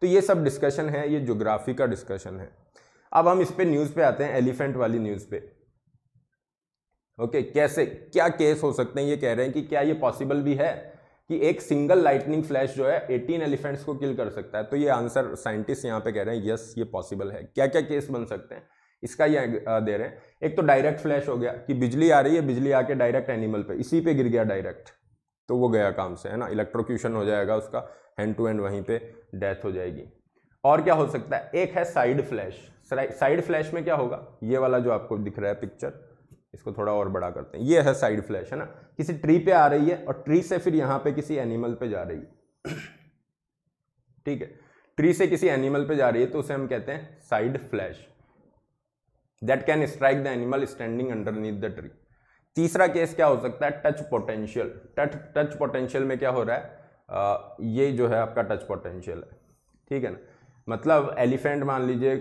तो ये सब डिस्कशन है ये जोग्राफी का डिस्कशन है अब हम इस पर न्यूज़ पे आते हैं एलिफेंट वाली न्यूज़ पे ओके कैसे क्या केस हो सकते हैं ये कह रहे हैं कि क्या ये पॉसिबल भी है कि एक सिंगल लाइटनिंग फ्लैश जो है 18 एलिफेंट्स को किल कर सकता है तो ये आंसर साइंटिस्ट यहाँ पे कह रहे हैं यस ये पॉसिबल है क्या क्या केस बन सकते हैं इसका ये दे रहे हैं एक तो डायरेक्ट फ्लैश हो गया कि बिजली आ रही है बिजली आके डायरेक्ट एनिमल पे इसी पे गिर गया डायरेक्ट तो वो गया काम से है ना इलेक्ट्रोक्यूशन हो जाएगा उसका हैंड टू हैंड वहीं पे डेथ हो जाएगी और क्या हो सकता है एक है साइड फ्लैश साइड फ्लैश में क्या होगा ये वाला जो आपको दिख रहा है पिक्चर इसको थोड़ा और बड़ा करते हैं ये है साइड फ्लैश है ना किसी ट्री पे आ रही है और ट्री से फिर यहाँ पे किसी एनिमल पे जा रही है ठीक है ट्री से किसी एनिमल पे जा रही है तो उसे हम कहते हैं side flash that can strike the animal standing underneath the tree तीसरा केस क्या हो सकता है touch potential touch touch potential में क्या हो रहा है आ, ये जो है आपका टच पोटेंशियल है ठीक है ना मतलब एलिफेंट मान लीजिए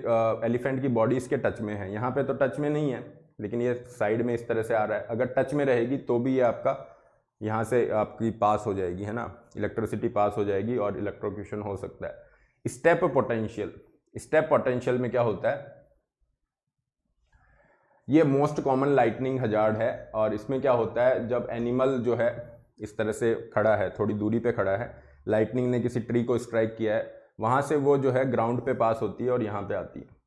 एलिफेंट की बॉडी इसके टच में है यहाँ पे तो टच में नहीं है लेकिन ये साइड में इस तरह से आ रहा है अगर टच में रहेगी तो भी ये आपका यहाँ से आपकी पास हो जाएगी है ना इलेक्ट्रिसिटी पास हो जाएगी और इलेक्ट्रोक्यूशन हो सकता है स्टेप पोटेंशियल स्टेप पोटेंशियल में क्या होता है ये मोस्ट कॉमन लाइटनिंग हजार्ड है और इसमें क्या होता है जब एनिमल जो है इस तरह से खड़ा है थोड़ी दूरी पे खड़ा है लाइटनिंग ने किसी ट्री को स्ट्राइक किया है वहाँ से वो जो है ग्राउंड पे पास होती है और यहाँ पे आती है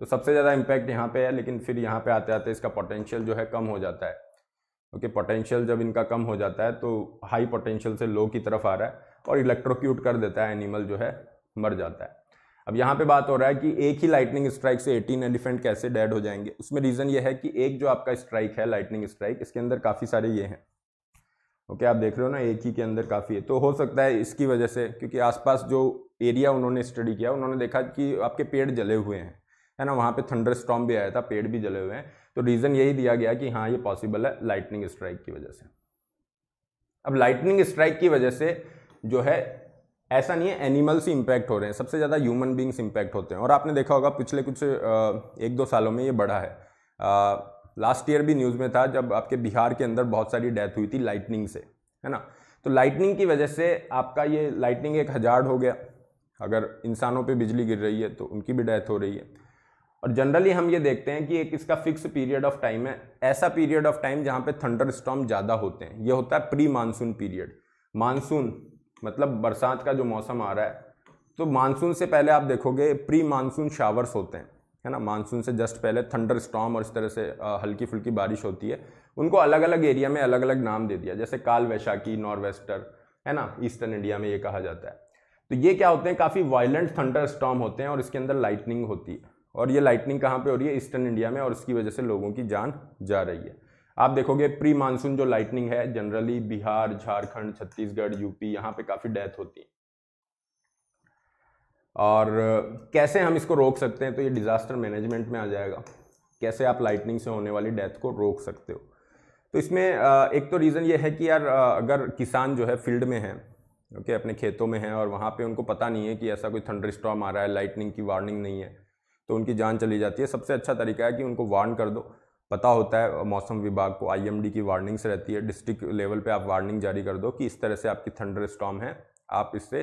तो सबसे ज़्यादा इम्पैक्ट यहाँ पे है लेकिन फिर यहाँ पे आते आते इसका पोटेंशियल जो है कम हो जाता है ओके okay, पोटेंशियल जब इनका कम हो जाता है तो हाई पोटेंशियल से लो की तरफ आ रहा है और इलेक्ट्रोक्यूट कर देता है एनिमल जो है मर जाता है अब यहाँ पे बात हो रहा है कि एक ही लाइटनिंग स्ट्राइक से 18 एलिफेंट कैसे डेड हो जाएंगे उसमें रीज़न ये है कि एक जो आपका स्ट्राइक है लाइटनिंग स्ट्राइक इसके अंदर काफ़ी सारे ये हैं ओके okay, आप देख रहे हो ना एक ही के अंदर काफ़ी है तो हो सकता है इसकी वजह से क्योंकि आसपास जो एरिया उन्होंने स्टडी किया उन्होंने देखा कि आपके पेड़ जले हुए हैं है ना वहाँ पे थंडर स्टॉम भी आया था पेड़ भी जले हुए हैं तो रीज़न यही दिया गया कि हाँ ये पॉसिबल है लाइटनिंग स्ट्राइक की वजह से अब लाइटनिंग स्ट्राइक की वजह से जो है ऐसा नहीं है एनिमल्स ही इम्पैक्ट हो रहे हैं सबसे ज़्यादा ह्यूमन बींग्स इम्पैक्ट होते हैं और आपने देखा होगा पिछले कुछ एक दो सालों में ये बढ़ा है लास्ट ईयर भी न्यूज़ में था जब आपके बिहार के अंदर बहुत सारी डेथ हुई थी लाइटनिंग से है ना तो लाइटनिंग की वजह से आपका ये लाइटनिंग एक हजार्ड हो गया अगर इंसानों पे बिजली गिर रही है तो उनकी भी डेथ हो रही है और जनरली हम ये देखते हैं कि एक इसका फिक्स पीरियड ऑफ टाइम है ऐसा पीरियड ऑफ टाइम जहाँ पे थंडर स्टॉम ज़्यादा होते हैं ये होता है प्री मानसून पीरियड मानसून मतलब बरसात का जो मौसम आ रहा है तो मानसून से पहले आप देखोगे प्री मानसून शावर्स होते हैं है ना मानसून से जस्ट पहले थंडर स्टॉम और इस तरह से हल्की फुल्की बारिश होती है उनको अलग अलग एरिया में अलग अलग नाम दे दिया जैसे काल वैशाखी नॉर्वेस्टर है ना ईस्टर्न इंडिया में ये कहा जाता है तो ये क्या होते हैं काफ़ी वायलेंट थंडर स्टॉम होते हैं और इसके अंदर लाइटनिंग होती है और ये लाइटनिंग कहाँ पे हो रही है ईस्टर्न इंडिया में और इसकी वजह से लोगों की जान जा रही है आप देखोगे प्री मानसून जो लाइटनिंग है जनरली बिहार झारखंड छत्तीसगढ़ यूपी यहाँ पे काफ़ी डेथ होती है और कैसे हम इसको रोक सकते हैं तो ये डिज़ास्टर मैनेजमेंट में आ जाएगा कैसे आप लाइटनिंग से होने वाली डेथ को रोक सकते हो तो इसमें एक तो रीज़न ये है कि यार अगर किसान जो है फील्ड में है ओके अपने खेतों में है और वहाँ पे उनको पता नहीं है कि ऐसा कोई थंडर स्टॉम आ रहा है लाइटनिंग की वार्निंग नहीं है तो उनकी जान चली जाती है सबसे अच्छा तरीका है कि उनको वार्न कर दो पता होता है मौसम विभाग को आईएमडी की वार्निंग्स रहती है डिस्ट्रिक्ट लेवल पे आप वार्निंग जारी कर दो कि इस तरह से आपकी थंडर स्टॉम है आप इससे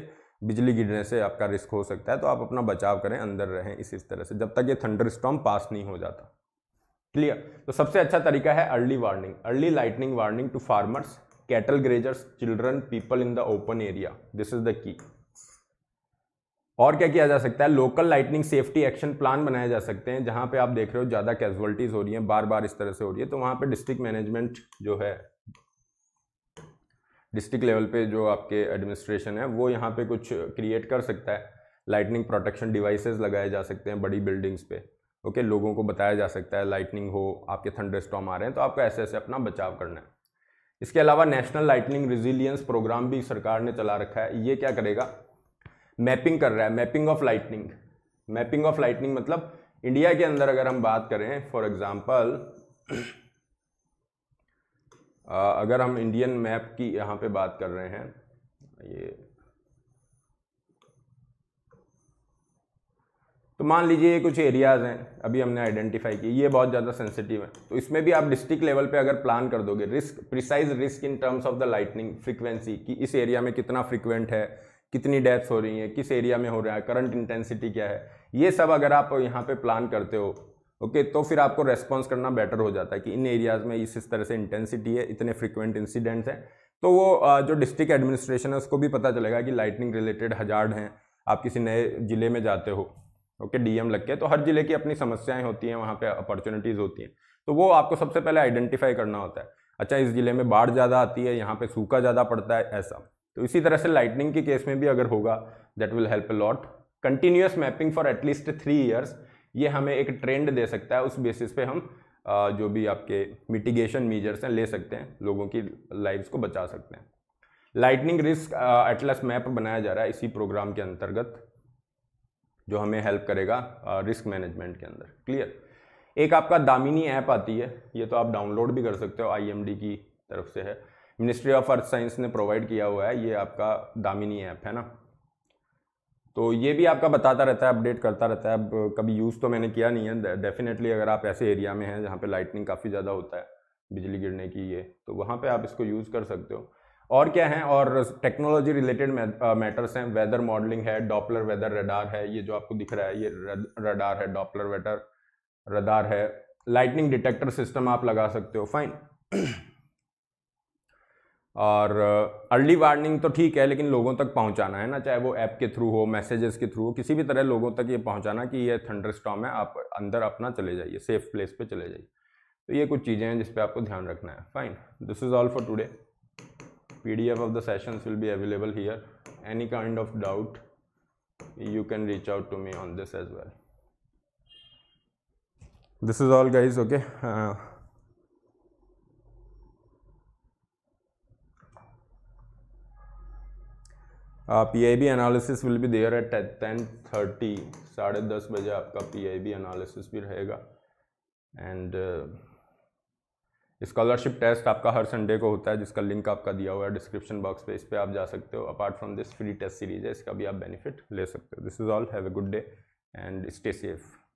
बिजली गिरने से आपका रिस्क हो सकता है तो आप अपना बचाव करें अंदर रहें इस इस तरह से जब तक ये थंडर स्टॉम पास नहीं हो जाता क्लियर तो सबसे अच्छा तरीका है early warning early lightning warning to farmers cattle grazers children people in the open area this is the key और क्या किया जा सकता है local lightning safety action plan बनाए जा सकते हैं जहाँ पे आप देख रहे हो ज़्यादा कैजुअलिटीज़ हो रही हैं बार बार इस तरह से हो रही है तो वहाँ पे डिस्ट्रिक्ट मैनेजमेंट जो है डिस्ट्रिक्ट लेवल पे जो आपके एडमिनिस्ट्रेशन है वो यहाँ पे कुछ क्रिएट कर सकता है लाइटनिंग प्रोटेक्शन डिवाइस लगाए जा सकते हैं बड़ी बिल्डिंग्स पे ओके लोगों को बताया जा सकता है लाइटनिंग हो आपके थंडर स्टॉम आ रहे हैं तो आपको ऐसे ऐसे अपना बचाव करना है इसके अलावा नेशनल लाइटनिंग रिजिलियंस प्रोग्राम भी सरकार ने चला रखा है ये क्या करेगा मैपिंग कर रहा है mapping of lightning mapping of lightning मतलब इंडिया के अंदर अगर हम बात करें फॉर एग्जाम्पल अगर हम इंडियन मैप की यहाँ पे बात कर रहे हैं ये तो मान लीजिए ये कुछ एरियाज़ हैं अभी हमने आइडेंटिफाई किए ये बहुत ज़्यादा सेंसिटिव है तो इसमें भी आप डिस्ट्रिक्ट लेवल पे अगर प्लान कर दोगे risk precise risk in terms of the lightning frequency कि इस एरिया में कितना फ्रीक्वेंट है कितनी डेथ्स हो रही हैं किस एरिया में हो रहा है करंट इंटेंसिटी क्या है ये सब अगर आप यहाँ पे प्लान करते हो ओके तो फिर आपको रेस्पॉन्स करना बेटर हो जाता है कि इन एरियाज़ में इस इस तरह से इंटेंसिटी है इतने फ्रिक्वेंट इंसिडेंट्स हैं तो वो जो डिस्ट्रिक्ट एडमिनिस्ट्रेशन है उसको भी पता चलेगा कि लाइटनिंग रिलेटेड हजार्ड हैं आप किसी नए ज़िले में जाते हो ओके डीएम लग के तो हर ज़िले की अपनी समस्याएं होती हैं वहाँ पे अपॉर्चुनिटीज़ होती हैं तो वो आपको सबसे पहले आइडेंटिफाई करना होता है अच्छा इस ज़िले में बाढ़ ज़्यादा आती है यहाँ पे सूखा ज़्यादा पड़ता है ऐसा तो इसी तरह से लाइटनिंग के केस में भी अगर होगा that will help lot continuous mapping for at least three years ये हमें एक ट्रेंड दे सकता है उस बेसिस पे हम जो भी आपके मिटिगेशन मेजर्स हैं ले सकते हैं लोगों की लाइफ्स को बचा सकते हैं लाइटनिंग रिस्क एटलस मैप बनाया जा रहा है इसी प्रोग्राम के अंतर्गत जो हमें हेल्प करेगा रिस्क uh, मैनेजमेंट के अंदर क्लियर एक आपका दामिनी ऐप आती है ये तो आप डाउनलोड भी कर सकते हो आईएमडी की तरफ से है मिनिस्ट्री ऑफ अर्थ साइंस ने प्रोवाइड किया हुआ है ये आपका दामिनी ऐप है ना तो ये भी आपका बताता रहता है अपडेट करता रहता है अब कभी यूज़ तो मैंने किया नहीं है डेफिनेटली अगर आप ऐसे एरिया में हैं जहाँ पे लाइटनिंग काफ़ी ज़्यादा होता है बिजली गिरने की ये तो वहाँ पे आप इसको यूज़ कर सकते हो और क्या है और टेक्नोलॉजी रिलेटेड मैटर्स हैं वेदर मॉडलिंग है डॉपलर वेदर रडार है ये जो आपको दिख रहा है ये रडार है डॉपलर वेटर रडार है लाइटनिंग डिटेक्टर सिस्टम आप लगा सकते हो फाइन और अर्ली uh, वार्निंग तो ठीक है लेकिन लोगों तक पहुंचाना है ना चाहे वो ऐप के थ्रू हो मैसेजेस के थ्रू हो किसी भी तरह लोगों तक ये पहुंचाना कि ये थंडर स्टॉम है आप अंदर अपना चले जाइए सेफ प्लेस पे चले जाइए तो ये कुछ चीज़ें हैं जिस पर आपको ध्यान रखना है fine this is all for today PDF of the sessions will be available here any kind of doubt you can reach out to me on this as well this is all guys okay PIB analysis will be there at ten thirty साढ़े दस बजे आपका PIB analysis भी रहेगा and scholarship test आपका हर Sunday को होता है जिसका लिंक आपका दिया हुआ है डिस्क्रिप्शन बॉक्स पे इस पर आप जा सकते हो apart from this free test series है इसका भी आप बेनिफिट ले सकते हो this is all have a good day and stay safe